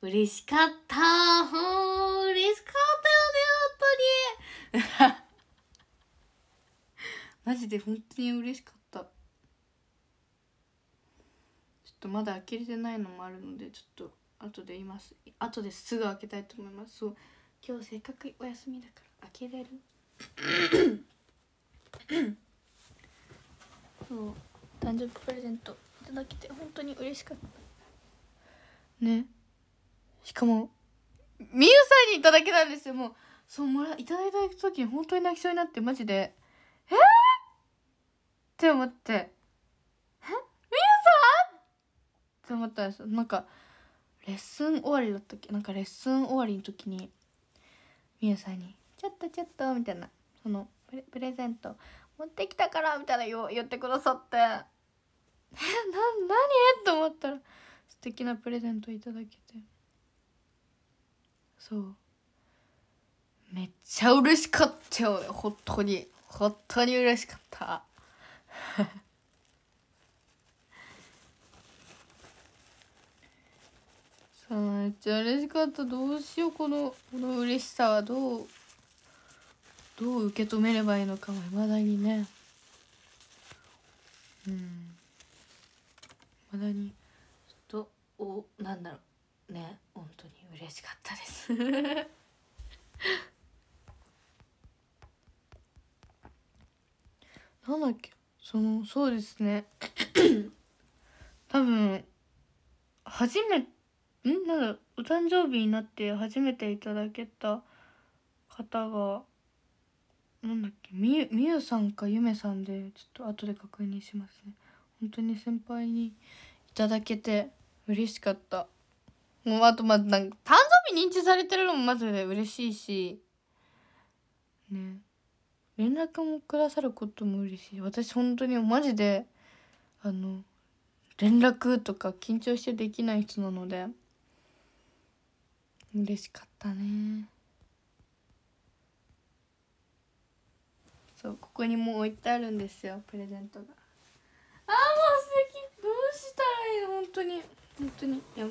嬉しかったー嬉しかったよね本当に マジで本当に嬉しかったちょっとまだ呆れてないのもあるのでちょっと後でます後ですぐ開けたいと思いますそう今日せっかくお休みだから開けれる そう誕生日プレゼントいただけて本当に嬉しかったねしかもみゆさんにいただけたんですよもうそうもらいただいた時に本当に泣きそうになってマジでえー、って思ってえみゆさんって思ったんですよなんかレッスン終わりだったっけなんかレッスン終わりの時にみゆさんに「ちょっとちょっと」みたいなそのプレゼント持ってきたからみたいな言ってくださってえな何と思ったら素敵なプレゼントいただけてそうめっちゃ嬉しかったよね本当に本当に嬉しかったさあめっちゃ嬉しかったどうしようこのこの嬉しさはどうどう受け止めればいいのかはいまだにねうんまだにちょっとおなんだろうね本当に嬉しかったです なんだっけそのそうですね 多分初めてんなんだお誕生日になって初めていただけた方がなんだっけみゆみゆさんかゆめさんでちょっと後で確認しますね本当に先輩にいただけて嬉しかったもうあとまあなんか誕生日認知されてるのもまずで嬉しいしね連絡もくださることも嬉しい私本当にマジであの連絡とか緊張してできない人なので。嬉しかったねそうここにもう置いてあるんですよプレゼントがあーもう素敵どうしたらいいの本当に本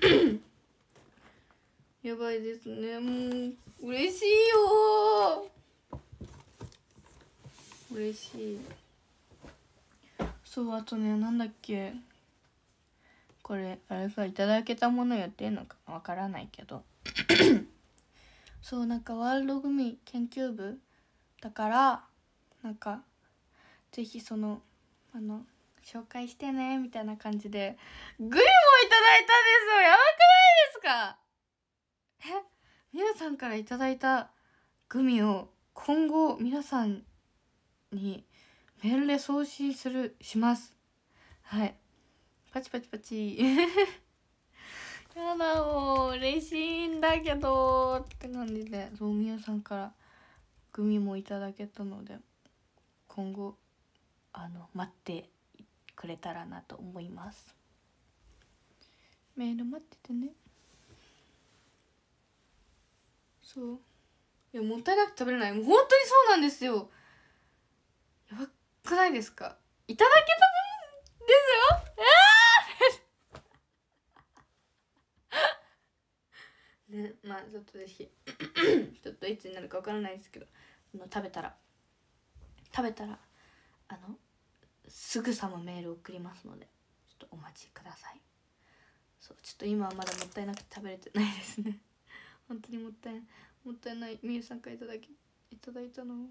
当にや やばいですねもう嬉しいよ嬉しいそうあとねなんだっけこれあれさいただけたものやってんのかわからないけど そうなんかワールドグミ研究部だからなんか是非そのあの紹介してねみたいな感じでグミもいただいたんですよやばくないですかえみゆさんからいただいたグミを今後皆さんにメールで送信するしますはいパチパチパチ やだもう嬉しいんだけどって感じでそうみやさんからグミもいただけたので今後あの待ってくれたらなと思いますメール待っててねそういやもったいなく食べれないもう本当にそうなんですよやばくないですかいただけたんですよちょっとぜひ ちょっといつになるかわからないですけど食べたら食べたらあのすぐさまメール送りますのでちょっとお待ちくださいそうちょっと今はまだもったいなくて食べれてないですね 本当にもったいもったいないみゆさんからいただきいただいたの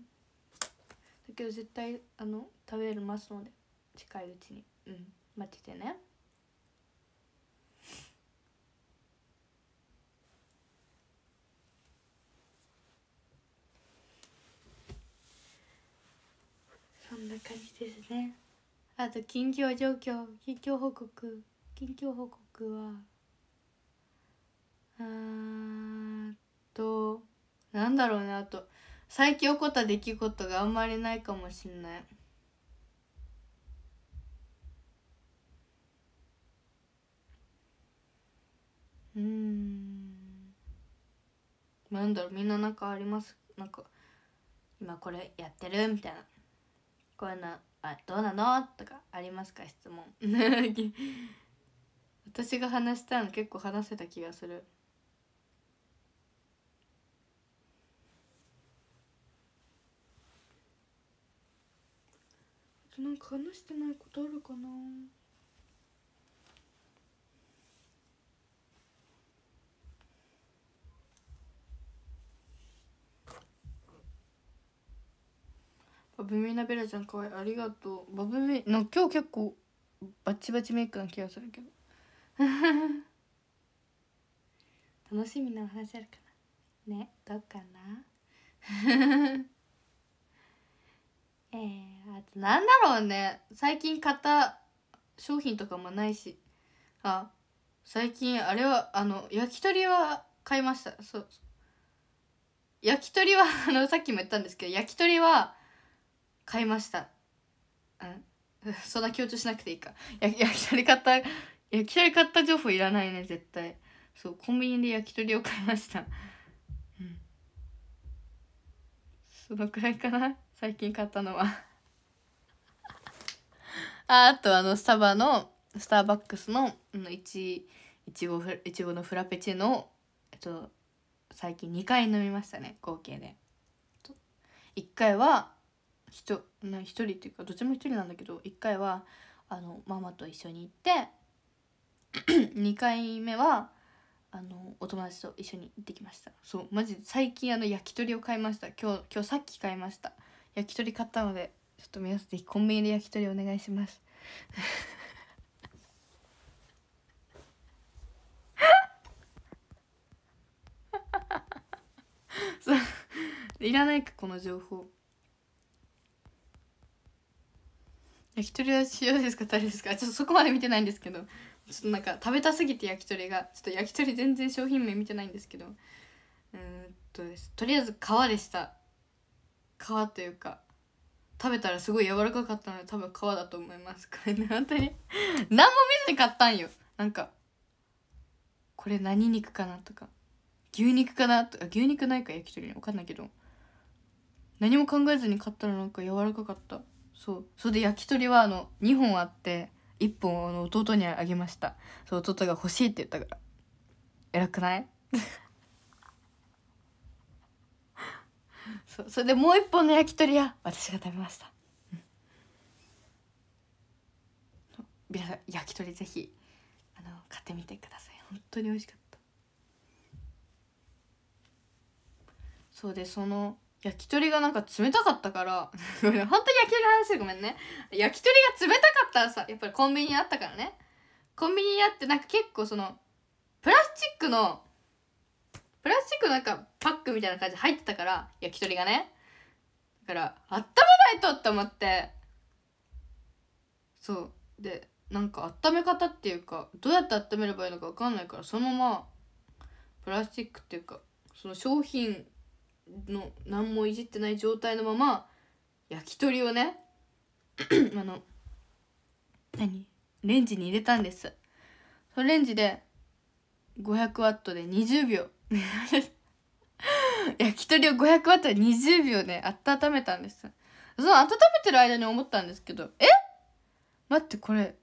だけど絶対あの食べれますので近いうちにうん待っててねそんな感じですねあと近況状況近況報告近況報告はうんとなんだろうねあと最近起こった出来事があんまりないかもしんないうんなんだろうみんななんかありますなんか今これやってるみたいなこういうのあどうなのとかありますか質問 私が話したの結構話せた気がするなんか話してないことあるかなバブミーナベラちゃんかわいいありがとうバブんの今日結構バッチバチメイクな気がするけど 楽しみなお話あるかなねどうかな えー、あとなんだろうね最近買った商品とかもないしあ最近あれはあの焼き鳥は買いましたそう焼き鳥はあのさっきも言ったんですけど焼き鳥は買いましたうんそんな強調しなくていいか焼き鳥買った焼き鳥買った情報いらないね絶対そうコンビニで焼き鳥を買いましたうんそのくらいかな最近買ったのはああとあのスタバのスターバックスのいちいちごいちごのフラペチーノを、えっと、最近2回飲みましたね合計で1回は人な一人っていうかどっちも一人なんだけど1回はあのママと一緒に行って2 回目はあのお友達と一緒に行ってきましたそうマジ最近あの焼き鳥を買いました今日今日さっき買いました焼き鳥買ったのでちょっと皆さん是非コンビニで焼き鳥お願いします そう いらないかこの情報焼き鳥は塩ですかタレですかちょっとそこまで見てないんですけどちょっとなんか食べたすぎて焼き鳥がちょっと焼き鳥全然商品名見てないんですけどうんととりあえず皮でした皮というか食べたらすごい柔らかかったので多分皮だと思いますこれね本当に何も見ずに買ったんよなんかこれ何肉かなとか牛肉かなとか牛肉ないか焼き鳥に分かんないけど何も考えずに買ったらなんか柔らかかったそうそれで焼き鳥はあの2本あって1本あの弟にあげましたそう弟が欲しいって言ったから偉くない そうそれでもう1本の焼き鳥は私が食べました皆さん焼き鳥ぜひあの買ってみてください本当に美味しかったそうでその焼き鳥がなんか冷たかったから 本当に焼き鳥の話でごめんね焼き鳥が冷たかったらさやっぱりコンビニにあったからねコンビニにあってなんか結構そのプラスチックのプラスチックのなんかパックみたいな感じで入ってたから焼き鳥がねだからあっためないとって思ってそうでなんか温め方っていうかどうやって温めればいいのか分かんないからそのままプラスチックっていうかその商品の何もいじってない状態のまま焼き鳥をね あの何レンジに入れたんですそのレンジで500ワットで20秒 焼き鳥を500ワットで20秒ね温めたんですその温めてる間に思ったんですけどえ待ってこれ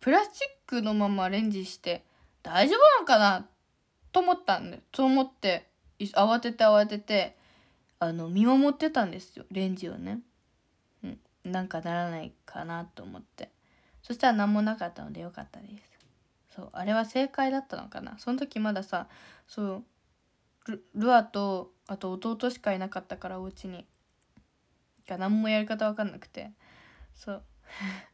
プラスチックのままレンジして大丈夫なのかなと思ったんでそう思って慌てて慌ててあの見守ってたんですよレンジをね、うん、なんかならないかなと思ってそしたら何もなかったのでよかったですそうあれは正解だったのかなその時まださそうルアとあと弟しかいなかったからお家にが何もやり方分かんなくてそう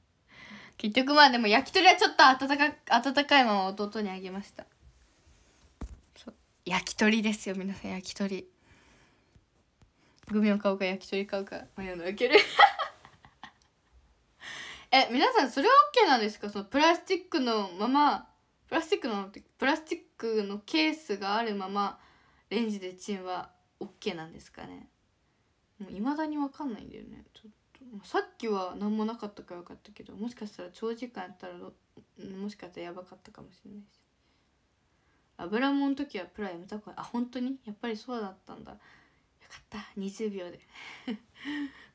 結局まあでも焼き鳥はちょっと温か温かいまま弟にあげました焼き鳥ですよ皆さん焼き鳥グミを買うか焼き鳥買うか迷うの受ける え皆さんそれは OK なんですかそのプラスチックのままプラスチックのプラスチックのケースがあるままレンジでチンは OK なんですかねもう未だに分かんないんだよねちょっとさっきは何もなかったから分かったけどもしかしたら長時間やったらもしかしたらやばかったかもしれないし油もん時はプライム高いあ本当にやっぱりそうだったんだよかった20秒で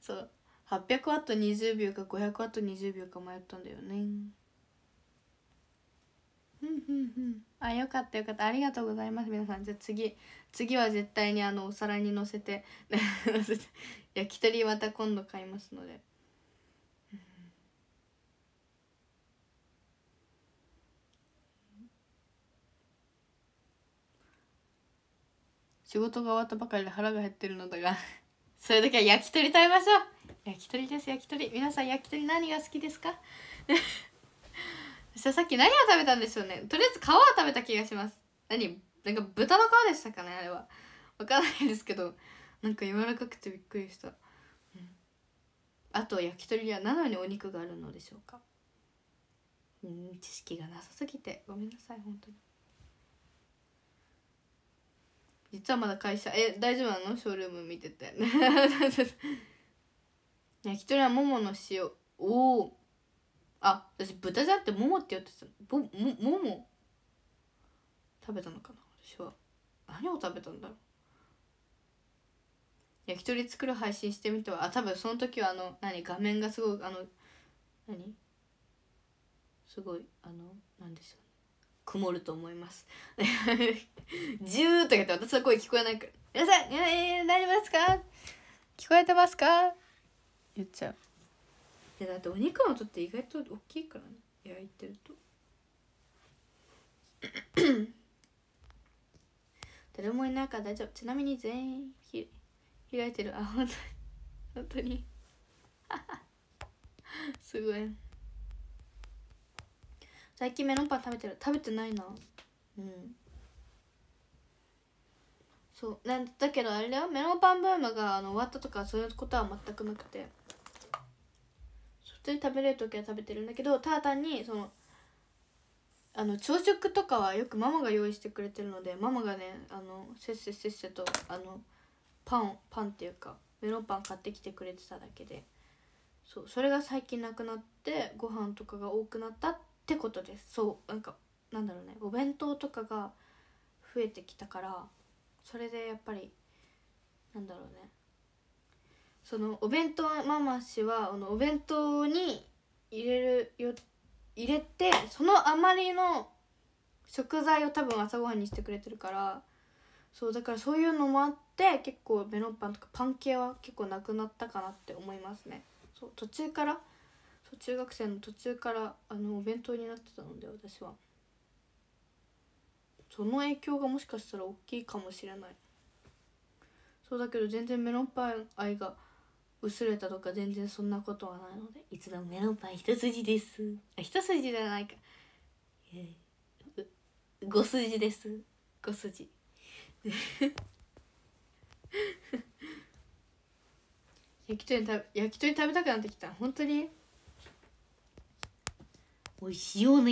そう800ワット20秒か500ワット20秒か迷ったんだよねうんうんうんあよかったよかったありがとうございます皆さんじゃあ次次は絶対にあのお皿にのせて 焼き鳥また今度買いますので。仕事が終わったばかりで腹が減ってるのだが そういう時は焼き鳥食べましょう焼き鳥です焼き鳥皆さん焼き鳥何が好きですか私 さっき何を食べたんでしょうねとりあえず皮を食べた気がします何なんか豚の皮でしたかねあれはわかんないですけどなんか柔らかくてびっくりした、うん、あと焼き鳥にはなのにお肉があるのでしょうかうん知識がなさすぎてごめんなさい本当に実はまだ会社え大丈夫なのショールーム見てて 焼き鳥はももの塩おおあ私豚じゃってももって言ってたぼももも食べたのかな私は何を食べたんだろう焼き鳥作る配信してみてはあ多分その時はあの何画面がすごいあの何すごいあの何でしょう曇ると思います ジューとかって私の声聞こえないから皆さん、えー、大丈夫ですか聞こえてますか言っちゃういやだってお肉のとって意外と大きいからね焼いてると 誰もいないから大丈夫ちなみに全員ひ開いてるあ本当に本当に すごい最近メロンパン食べてる食べてないなうんそうなんだけどあれだよメロンパンブームがあの終わったとかそういうことは全くなくて普通に食べれる時は食べてるんだけどただ単にそのあの朝食とかはよくママが用意してくれてるのでママがねあのせっせせっせとあのパンパンっていうかメロンパン買ってきてくれてただけでそうそれが最近なくなってご飯とかが多くなったっってことですそうなんかなんだろうねお弁当とかが増えてきたからそれでやっぱりなんだろうねそのお弁当ママ氏はあのお弁当に入れるよ入れてそのあまりの食材を多分朝ごはんにしてくれてるからそうだからそういうのもあって結構メロンパンとかパン系は結構なくなったかなって思いますねそう途中からそう中学生の途中からあのお弁当になってたので私はその影響がもしかしたら大きいかもしれないそうだけど全然メロンパン愛が薄れたとか全然そんなことはないのでいつでもメロンパン一筋ですあ一筋じゃないかええ5筋です五筋 焼き鳥食べ焼き鳥食べたくなってきた本当に美味しいよね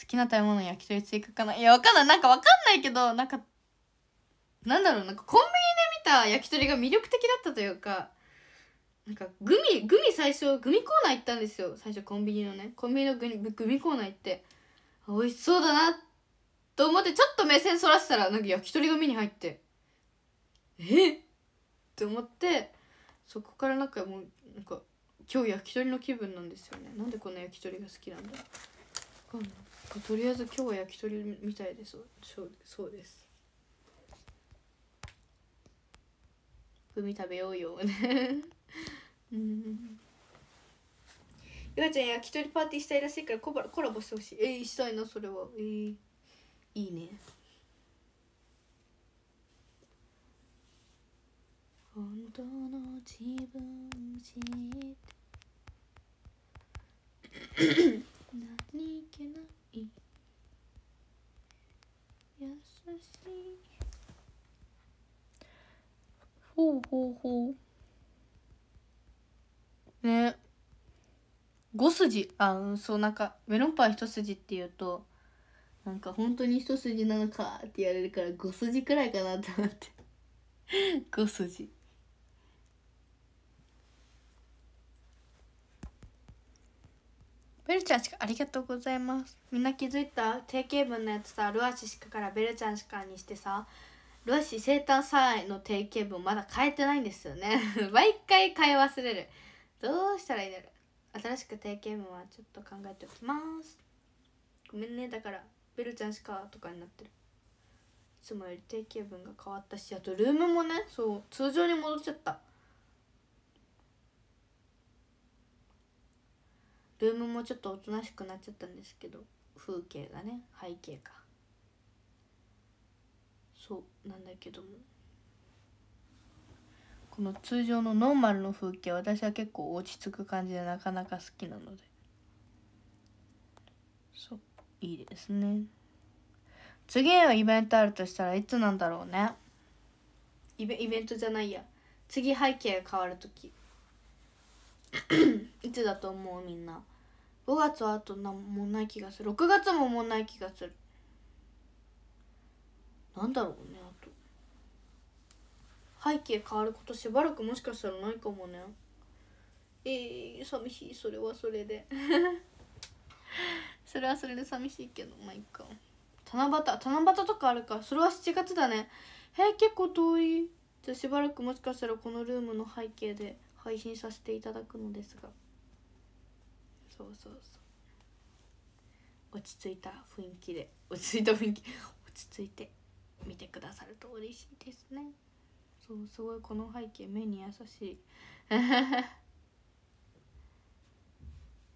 好きな食べ物焼き鳥追加かないやわかんないなんかわかんないけどなんかなんだろうなんかコンビニで見た焼き鳥が魅力的だったというかなんかグミグミ最初グミコーナー行ったんですよ最初コンビニのねコンビニのグミグミコーナー行って美味しそうだなと思ってちょっと目線そらしたらなんか焼き鳥が目に入ってえっって思ってそこからなんかもうなんか今日焼き鳥の気分なんですよねなんでこんな焼き鳥が好きなんだろうとりあえず今日は焼き鳥みたいですそうそうです海食べようよ うんゆかちゃん焼き鳥パーティーしたいらしいからコラコラボしてほしいえー、したいなそれはえー、いいね本当の自分知って何気ない優しいほうほうほうね5筋あうんそうなんかメロンパン一筋っていうとなんか本当に一筋なのかって言われるから5筋くらいかなと思って5筋ベルちゃんしかありがとうございますみんな気づいた定型文のやつさルアシしかからベルちゃんしかにしてさルアシ生誕祭の定型文まだ変えてないんですよね 毎回変え忘れるどうしたらいいだろう新しく定型文はちょっと考えておきますごめんねだからベルちゃんしかとかになってるいつもより定型文が変わったしあとルームもねそう通常に戻っちゃったルームもちょっとおとなしくなっちゃったんですけど風景がね背景かそうなんだけどもこの通常のノーマルの風景私は結構落ち着く感じでなかなか好きなのでそういいですね次のイベントあるとしたらいつなんだろうねイベイベントじゃないや次背景が変わる時 いつだと思うみんな5月はあとなんもない気がする6月ももうない気がするなんだろうねあと背景変わることしばらくもしかしたらないかもねえー、寂しいそれはそれで それはそれで寂しいけどまあいいか七夕七夕とかあるかそれは7月だねええ結構遠いじゃあしばらくもしかしたらこのルームの背景で配信させていただくのですがそうそうそう落ち着いた雰囲気で落ち着いた雰囲気落ち着いて見てくださると嬉しいですねそうすごいこの背景目に優しい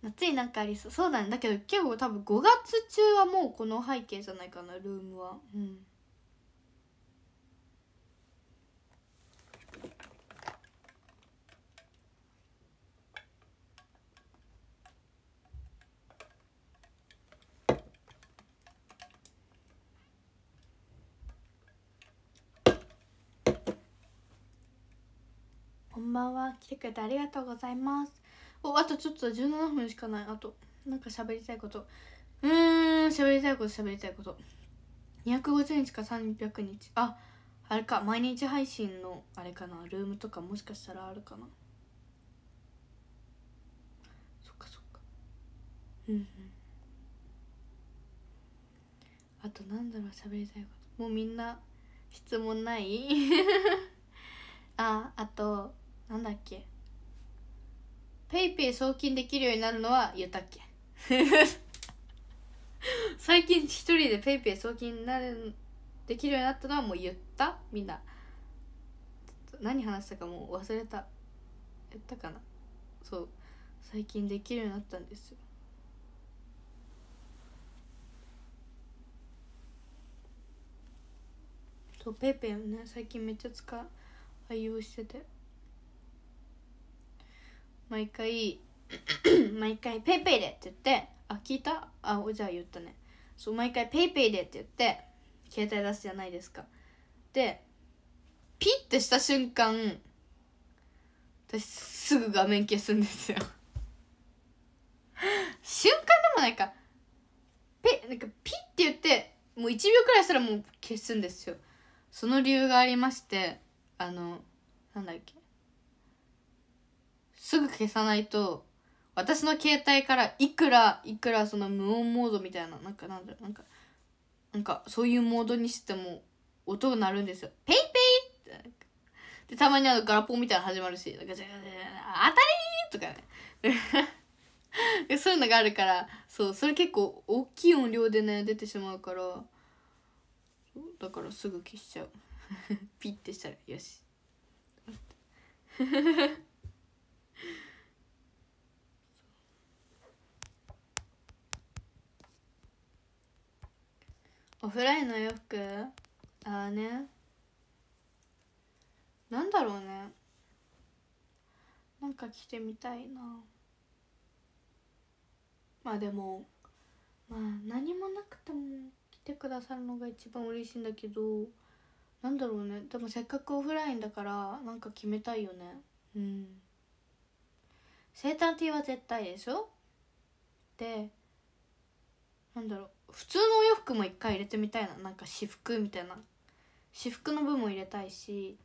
夏になんかありそうそうだねだけど今日多分5月中はもうこの背景じゃないかなルームはうんばんは来てくれてありがとうございますおあとちょっと17分しかないあとなんか喋りたいことうーん喋りたいこと喋りたいこと250日か300日ああれか毎日配信のあれかなルームとかもしかしたらあるかなそっかそっかうんうんあとなんだろう喋りたいこともうみんな質問ない ああとなんだっけペイペイ送金できるようになるのは言ったっけ 最近一人でペイペイ送金なるできるようになったのはもう言ったみんな何話したかもう忘れた言ったかなそう最近できるようになったんですよそうペイペイね最近めっちゃ使う愛用してて。毎回 毎回ペイペイでって言ってあ聞いたあじゃあ言ったねそう毎回ペイペイでって言って携帯出すじゃないですかでピッてした瞬間私すぐ画面消すんですよ 瞬間でもないかペなんかピッて言ってもう1秒くらいしたらもう消すんですよその理由がありましてあのなんだっけすぐ消さないと私の携帯からいくらいくらその無音モードみたいななんかなんだろうなんかなんかそういうモードにしても音が鳴るんですよペイペイってでたまにあのガラポンみたいなの始まるしなんかじゃ当たりとかね そういうのがあるからそうそれ結構大きい音量でね出てしまうからだからすぐ消しちゃう ピッてしたらよしオフラインの洋服ああねなんだろうねなんか着てみたいなまあでもまあ何もなくても来てくださるのが一番嬉しいんだけどなんだろうねでもせっかくオフラインだからなんか決めたいよねうん生誕 T は絶対でしょでなんだろう普通のお洋服も一回入れてみたいななんか私服みたいな私服の部も入れたいし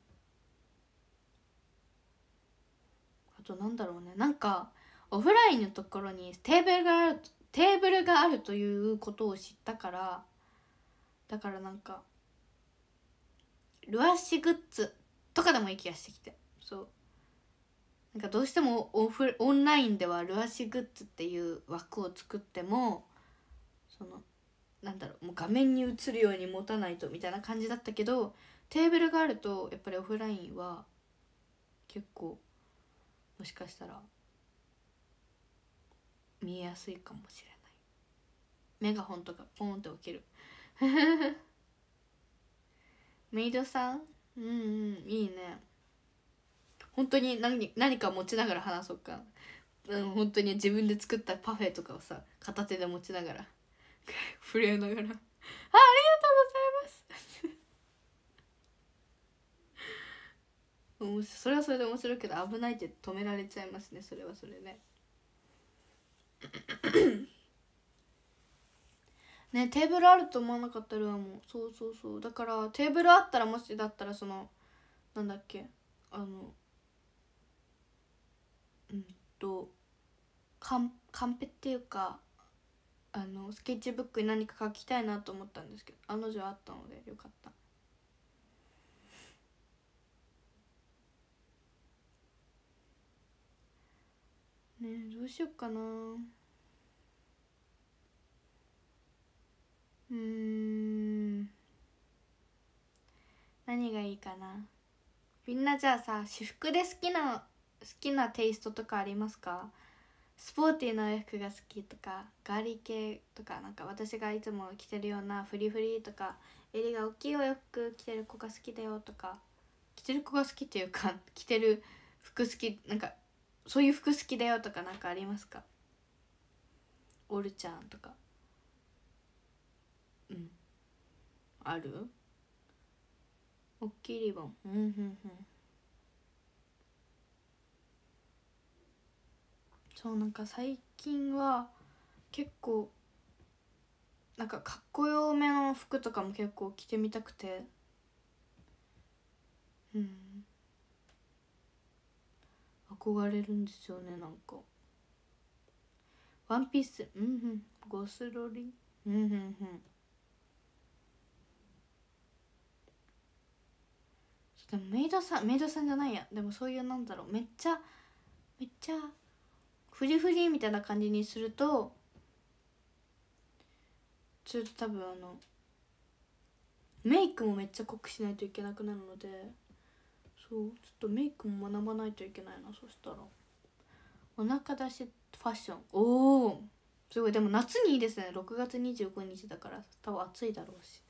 あとなんだろうねなんかオフラインのところにテーブルがあるテーブルがあるということを知ったからだからなんかルアシグッズとかでもいい気がしてきてそうなんかどうしてもオフオンラインではルアシグッズっていう枠を作ってもそのなんだろうもう画面に映るように持たないとみたいな感じだったけどテーブルがあるとやっぱりオフラインは結構もしかしたら見えやすいかもしれないメガホンとかポンって置ける メイドさんうんうんいいね本当に何何か持ちながら話そうか、うん、本当に自分で作ったパフェとかをさ片手で持ちながら震えながら「あありがとうございます」それはそれで面白いけど危ないって止められちゃいますねそれはそれで ねテーブルあると思わなかったらももそうそうそうだからテーブルあったらもしだったらそのなんだっけあのうんとカンカンペっていうかあのスケッチブックに何か書きたいなと思ったんですけど案の定あったのでよかった。ねどうしよっかなうん何がいいかなみんなじゃあさ私服で好きな好きなテイストとかありますかスポーティーなお洋服が好きとかガーリー系とかなんか私がいつも着てるようなフリフリとか襟が大きいお洋服着てる子が好きだよとか着てる子が好きっていうか 着てる服好きなんかそういう服好きだよとかなんかありますかオルちゃんとかうんあるおっきいリボンうんうんうんそうなんか最近は結構なんかかっこよめの服とかも結構着てみたくてうん憧れるんですよねなんかワンピースうんうんゴスロリうんうんうんでもメイドさんメイドさんじゃないやでもそういうなんだろうめっちゃめっちゃフリフリみたいな感じにするとすると多分あのメイクもめっちゃ濃くしないといけなくなるのでそうちょっとメイクも学ばないといけないなそしたらお腹出しファッションおおすごいでも夏にいいですね6月25日だから多分暑いだろうし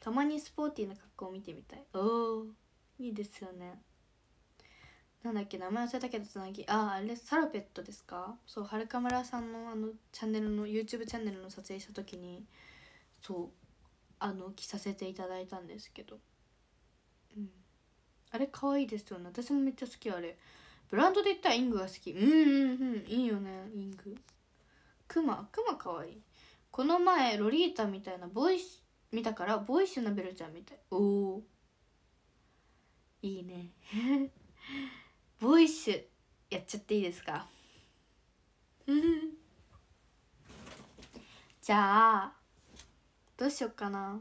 たまにスポーティーな格好を見てみたいおおいいですよねなんだっけ名前忘れたけどつなぎああれサロペットですかそうはるか村さんのあのチャンネルの YouTube チャンネルの撮影した時にそうあの着させていただいたんですけどうんあれ可愛いですよね私もめっちゃ好きあれブランドで言ったらイングが好きうんうんうんいいよねイングクマクマ可愛いこの前ロリータみたいなボイス見たからボイスなベルちゃんみたいおおいいねボイスやっちゃっていいですか じゃあどうしよっかな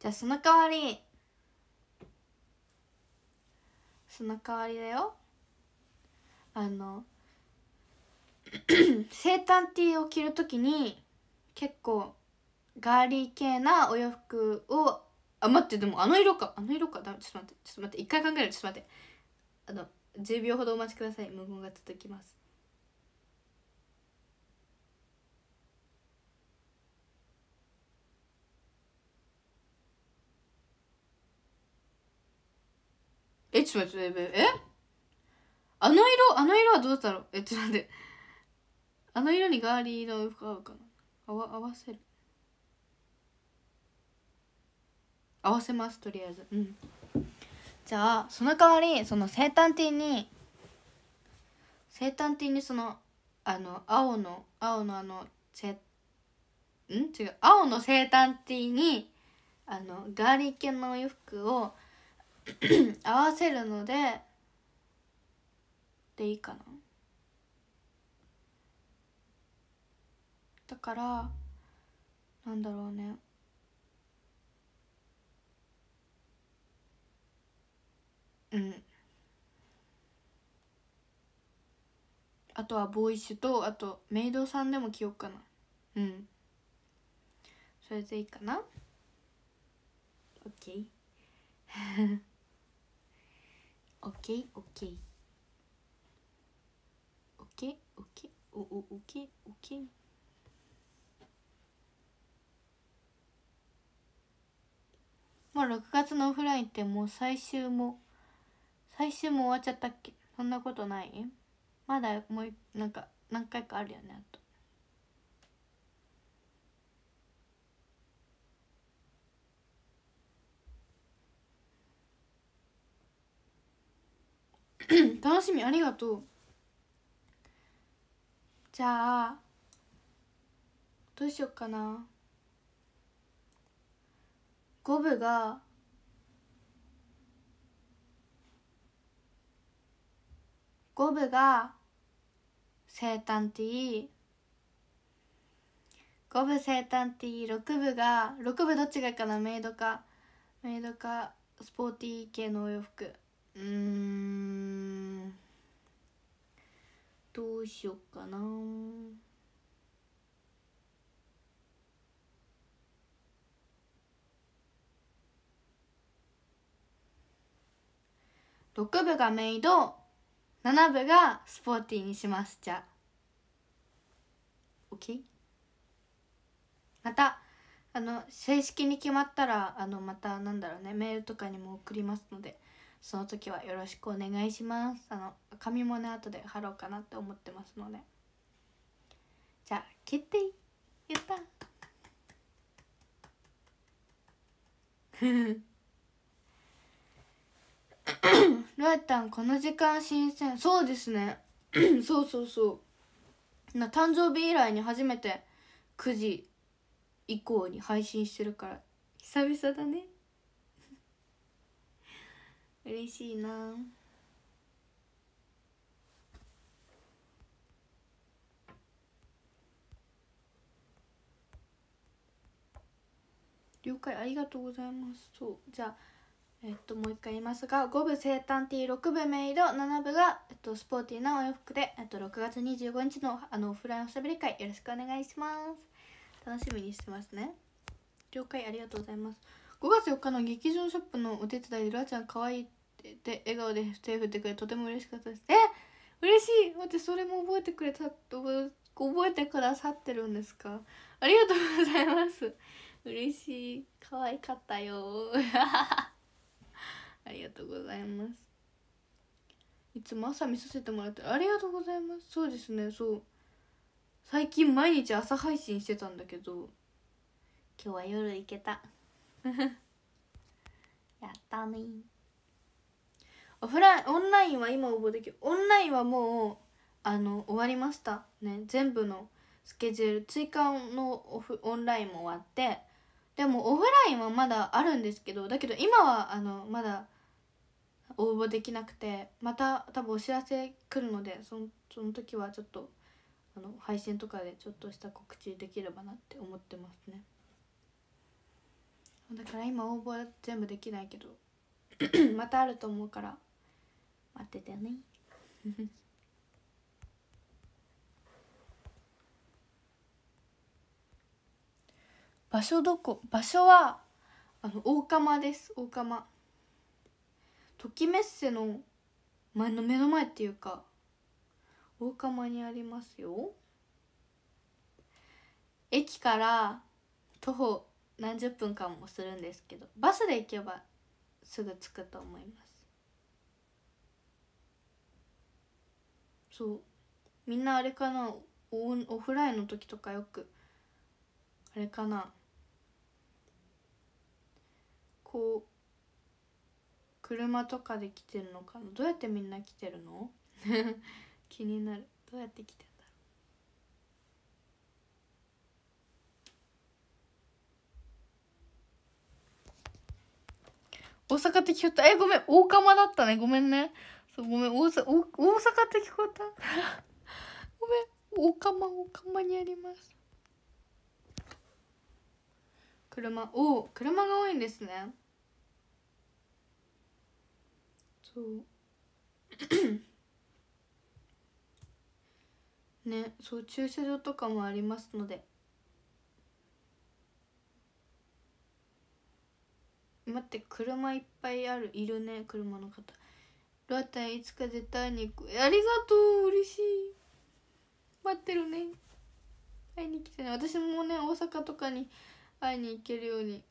じゃあその代わりその代わりだよあの 生誕ーを着るときに結構ガーリー系なお洋服をあ待ってでもあの色かあの色かちょっと待ってちょっと待って一回考えるちょっと待ってあの10秒ほどお待ちください無言が続きますえちょっと待ってえあの色あの色はどうだろうえちょっと待ってあの色にガーリーのかうかな合わ合わせる合わせますとりあえずうんじゃあその代わりその生誕ティーに生誕ティーにそのあの青の青のあのせん違う青の生誕ティーにあのガーリー系のお洋服を 合わせるのででいいかなだからなんだろうねうんあとはボーイッシュとあとメイドさんでも着ようかなうんそれでいいかな ?OK OK OK OK OK ケー。OK OK まあ6月のオフラインってもう最終も最終も終わっちゃったっけそんなことないまだもうなんか何回かあるよねあと 楽しみありがとうじゃあどうしよっかな五分が5부가세탄띠5部세탄띠6부가6部どっちがいいかなメイドかメイドかスポーティー系のお洋服うんどうしよっかな6部がメイド7部がスポーティーにしますじゃあ OK? またあの正式に決まったらあのまたなんだろうねメールとかにも送りますのでその時はよろしくお願いしますあの髪もね後で貼ろうかなって思ってますのでじゃあ決定やったロ エタンこの時間新鮮そうですね そうそうそうな誕生日以来に初めて9時以降に配信してるから久々だね 嬉しいな了解ありがとうございますそうじゃあえっと、もう一回言いますが5部生誕 T6 部メイド7部が、えっと、スポーティーなお洋服で、えっと、6月25日のあのオフラインおしゃべり会よろしくお願いします楽しみにしてますね了解ありがとうございます5月4日の劇場ショップのお手伝いでラちゃん可愛いって笑顔で手振ってくれとても嬉しかったですえ嬉しい待ってそれも覚えてくれた覚えてくださってるんですかありがとうございます嬉しい可愛かったよ ありがとうございますいつも朝見させてもらってありがとうございますそうですねそう最近毎日朝配信してたんだけど今日は夜行けた やったねオフラインオンラインは今応募できるオンラインはもうあの終わりましたね全部のスケジュール追加のオフオンラインも終わってでもオフラインはまだあるんですけどだけど今はあのまだ応募できなくてまた多分お知らせ来るのでそのその時はちょっとあの配信とかでちょっとした告知できればなって思ってますねだから今応募は全部できないけど またあると思うから待っててね 場所どこ場所はあの大釜です大釜ときメッせの前の目の前っていうか大釜にありますよ駅から徒歩何十分間もするんですけどバスで行けばすぐ着くと思いますそうみんなあれかなオオフラインの時とかよくあれかなこう車とかで来てるのかなどうやってみんな来てるの 気になるどうやって来てる大阪って聞こえたえごめん大釜だったねごめんねそうごめん大大阪って聞こえた ごめん大釜大釜にあります車お車が多いんですねそう ねそう駐車場とかもありますので待って車いっぱいあるいるね車の方ロアタンいつか絶対に行くありがとう嬉しい待ってるね会いに来てね私もね大阪とかに会いに行けるように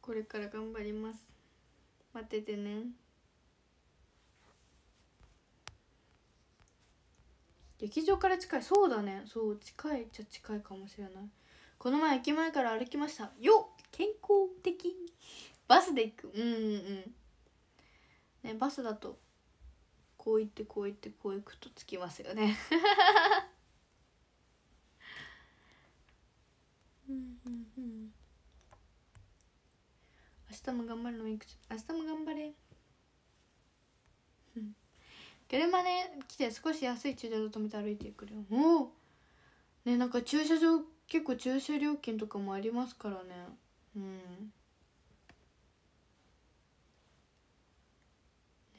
これから頑張ります待っててね劇場から近いそうだねそう近いっちゃ近いかもしれないこの前駅前から歩きましたよ健康的バスで行くうんうんねバスだとこう行ってこう行ってこう行くと着きますよねうんうんうん 明日も頑張るのいくつ明日も頑張れうん車で、来て少し安い駐車場止めて歩いてくるよおねなんか駐車場結構駐車料金とかもありますからねうん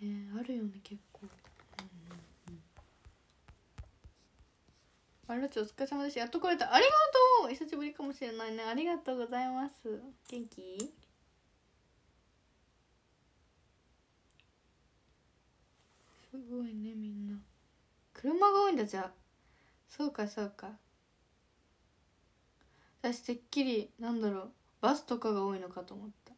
ねあるよね結構、うんうん、お疲れ様でしたやっと来れたありがとう久しぶりかもしれないねありがとうございます元気ごいねみんな車が多いんだじゃあそうかそうか私てっきりなんだろうバスとかが多いのかと思った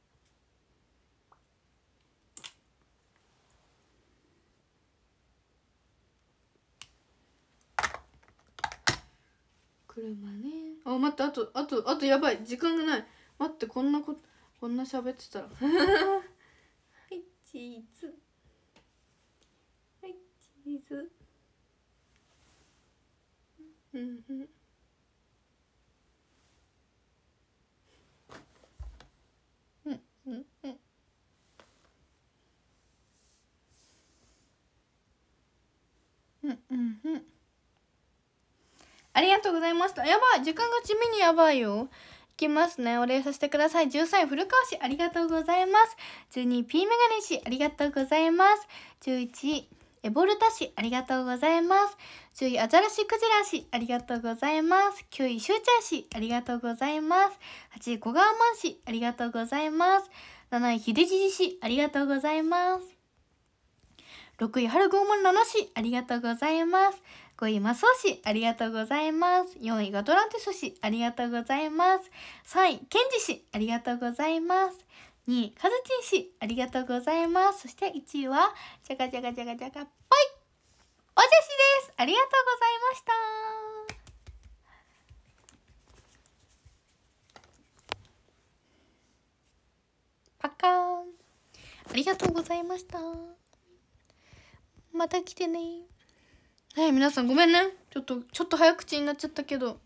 車ねあ待ってあとあとあとやばい時間がない待ってこんなここんな喋ってたらは いチーズ水うんうんうんうんうんうんありがとうございましたやばい時間が地味にやばいよいきますねお礼させてください13位古川市ありがとうございます12位 P メガネ氏ありがとうございます11位エボルタ氏、ありがとうございます。10位、アザラシクジラ氏、ありがとうございます。9位、シューチャー氏、ありがとうございます。8位、小川マン氏、ありがとうございます。7位、秀ジ氏、ありがとうございます。6位、春507氏、ありがとうございます。5位、マスオ氏、ありがとうございます。4位、ガトランティス氏、ありがとうございます。3位、ケンジ氏、ありがとうございます。2位カズチン氏ありがとうございますそして1位はじゃがじゃがじゃがじゃが、ぽいおじゃしですありがとうございましたパカーンありがとうございましたまた来てねはい皆さんごめんねちょっとちょっと早口になっちゃったけど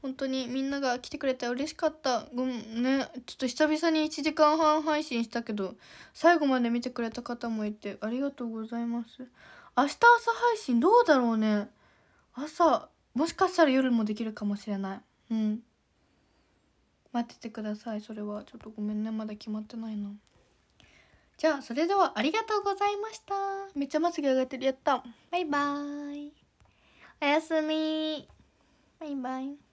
本当にみんなが来てくれて嬉しかったごめんねちょっと久々に1時間半配信したけど最後まで見てくれた方もいてありがとうございます明日朝配信どうだろうね朝もしかしたら夜もできるかもしれないうん待っててくださいそれはちょっとごめんねまだ決まってないなじゃあそれではありがとうございましためっちゃまつげ上がってるやったバイバーイおやすみバイバイ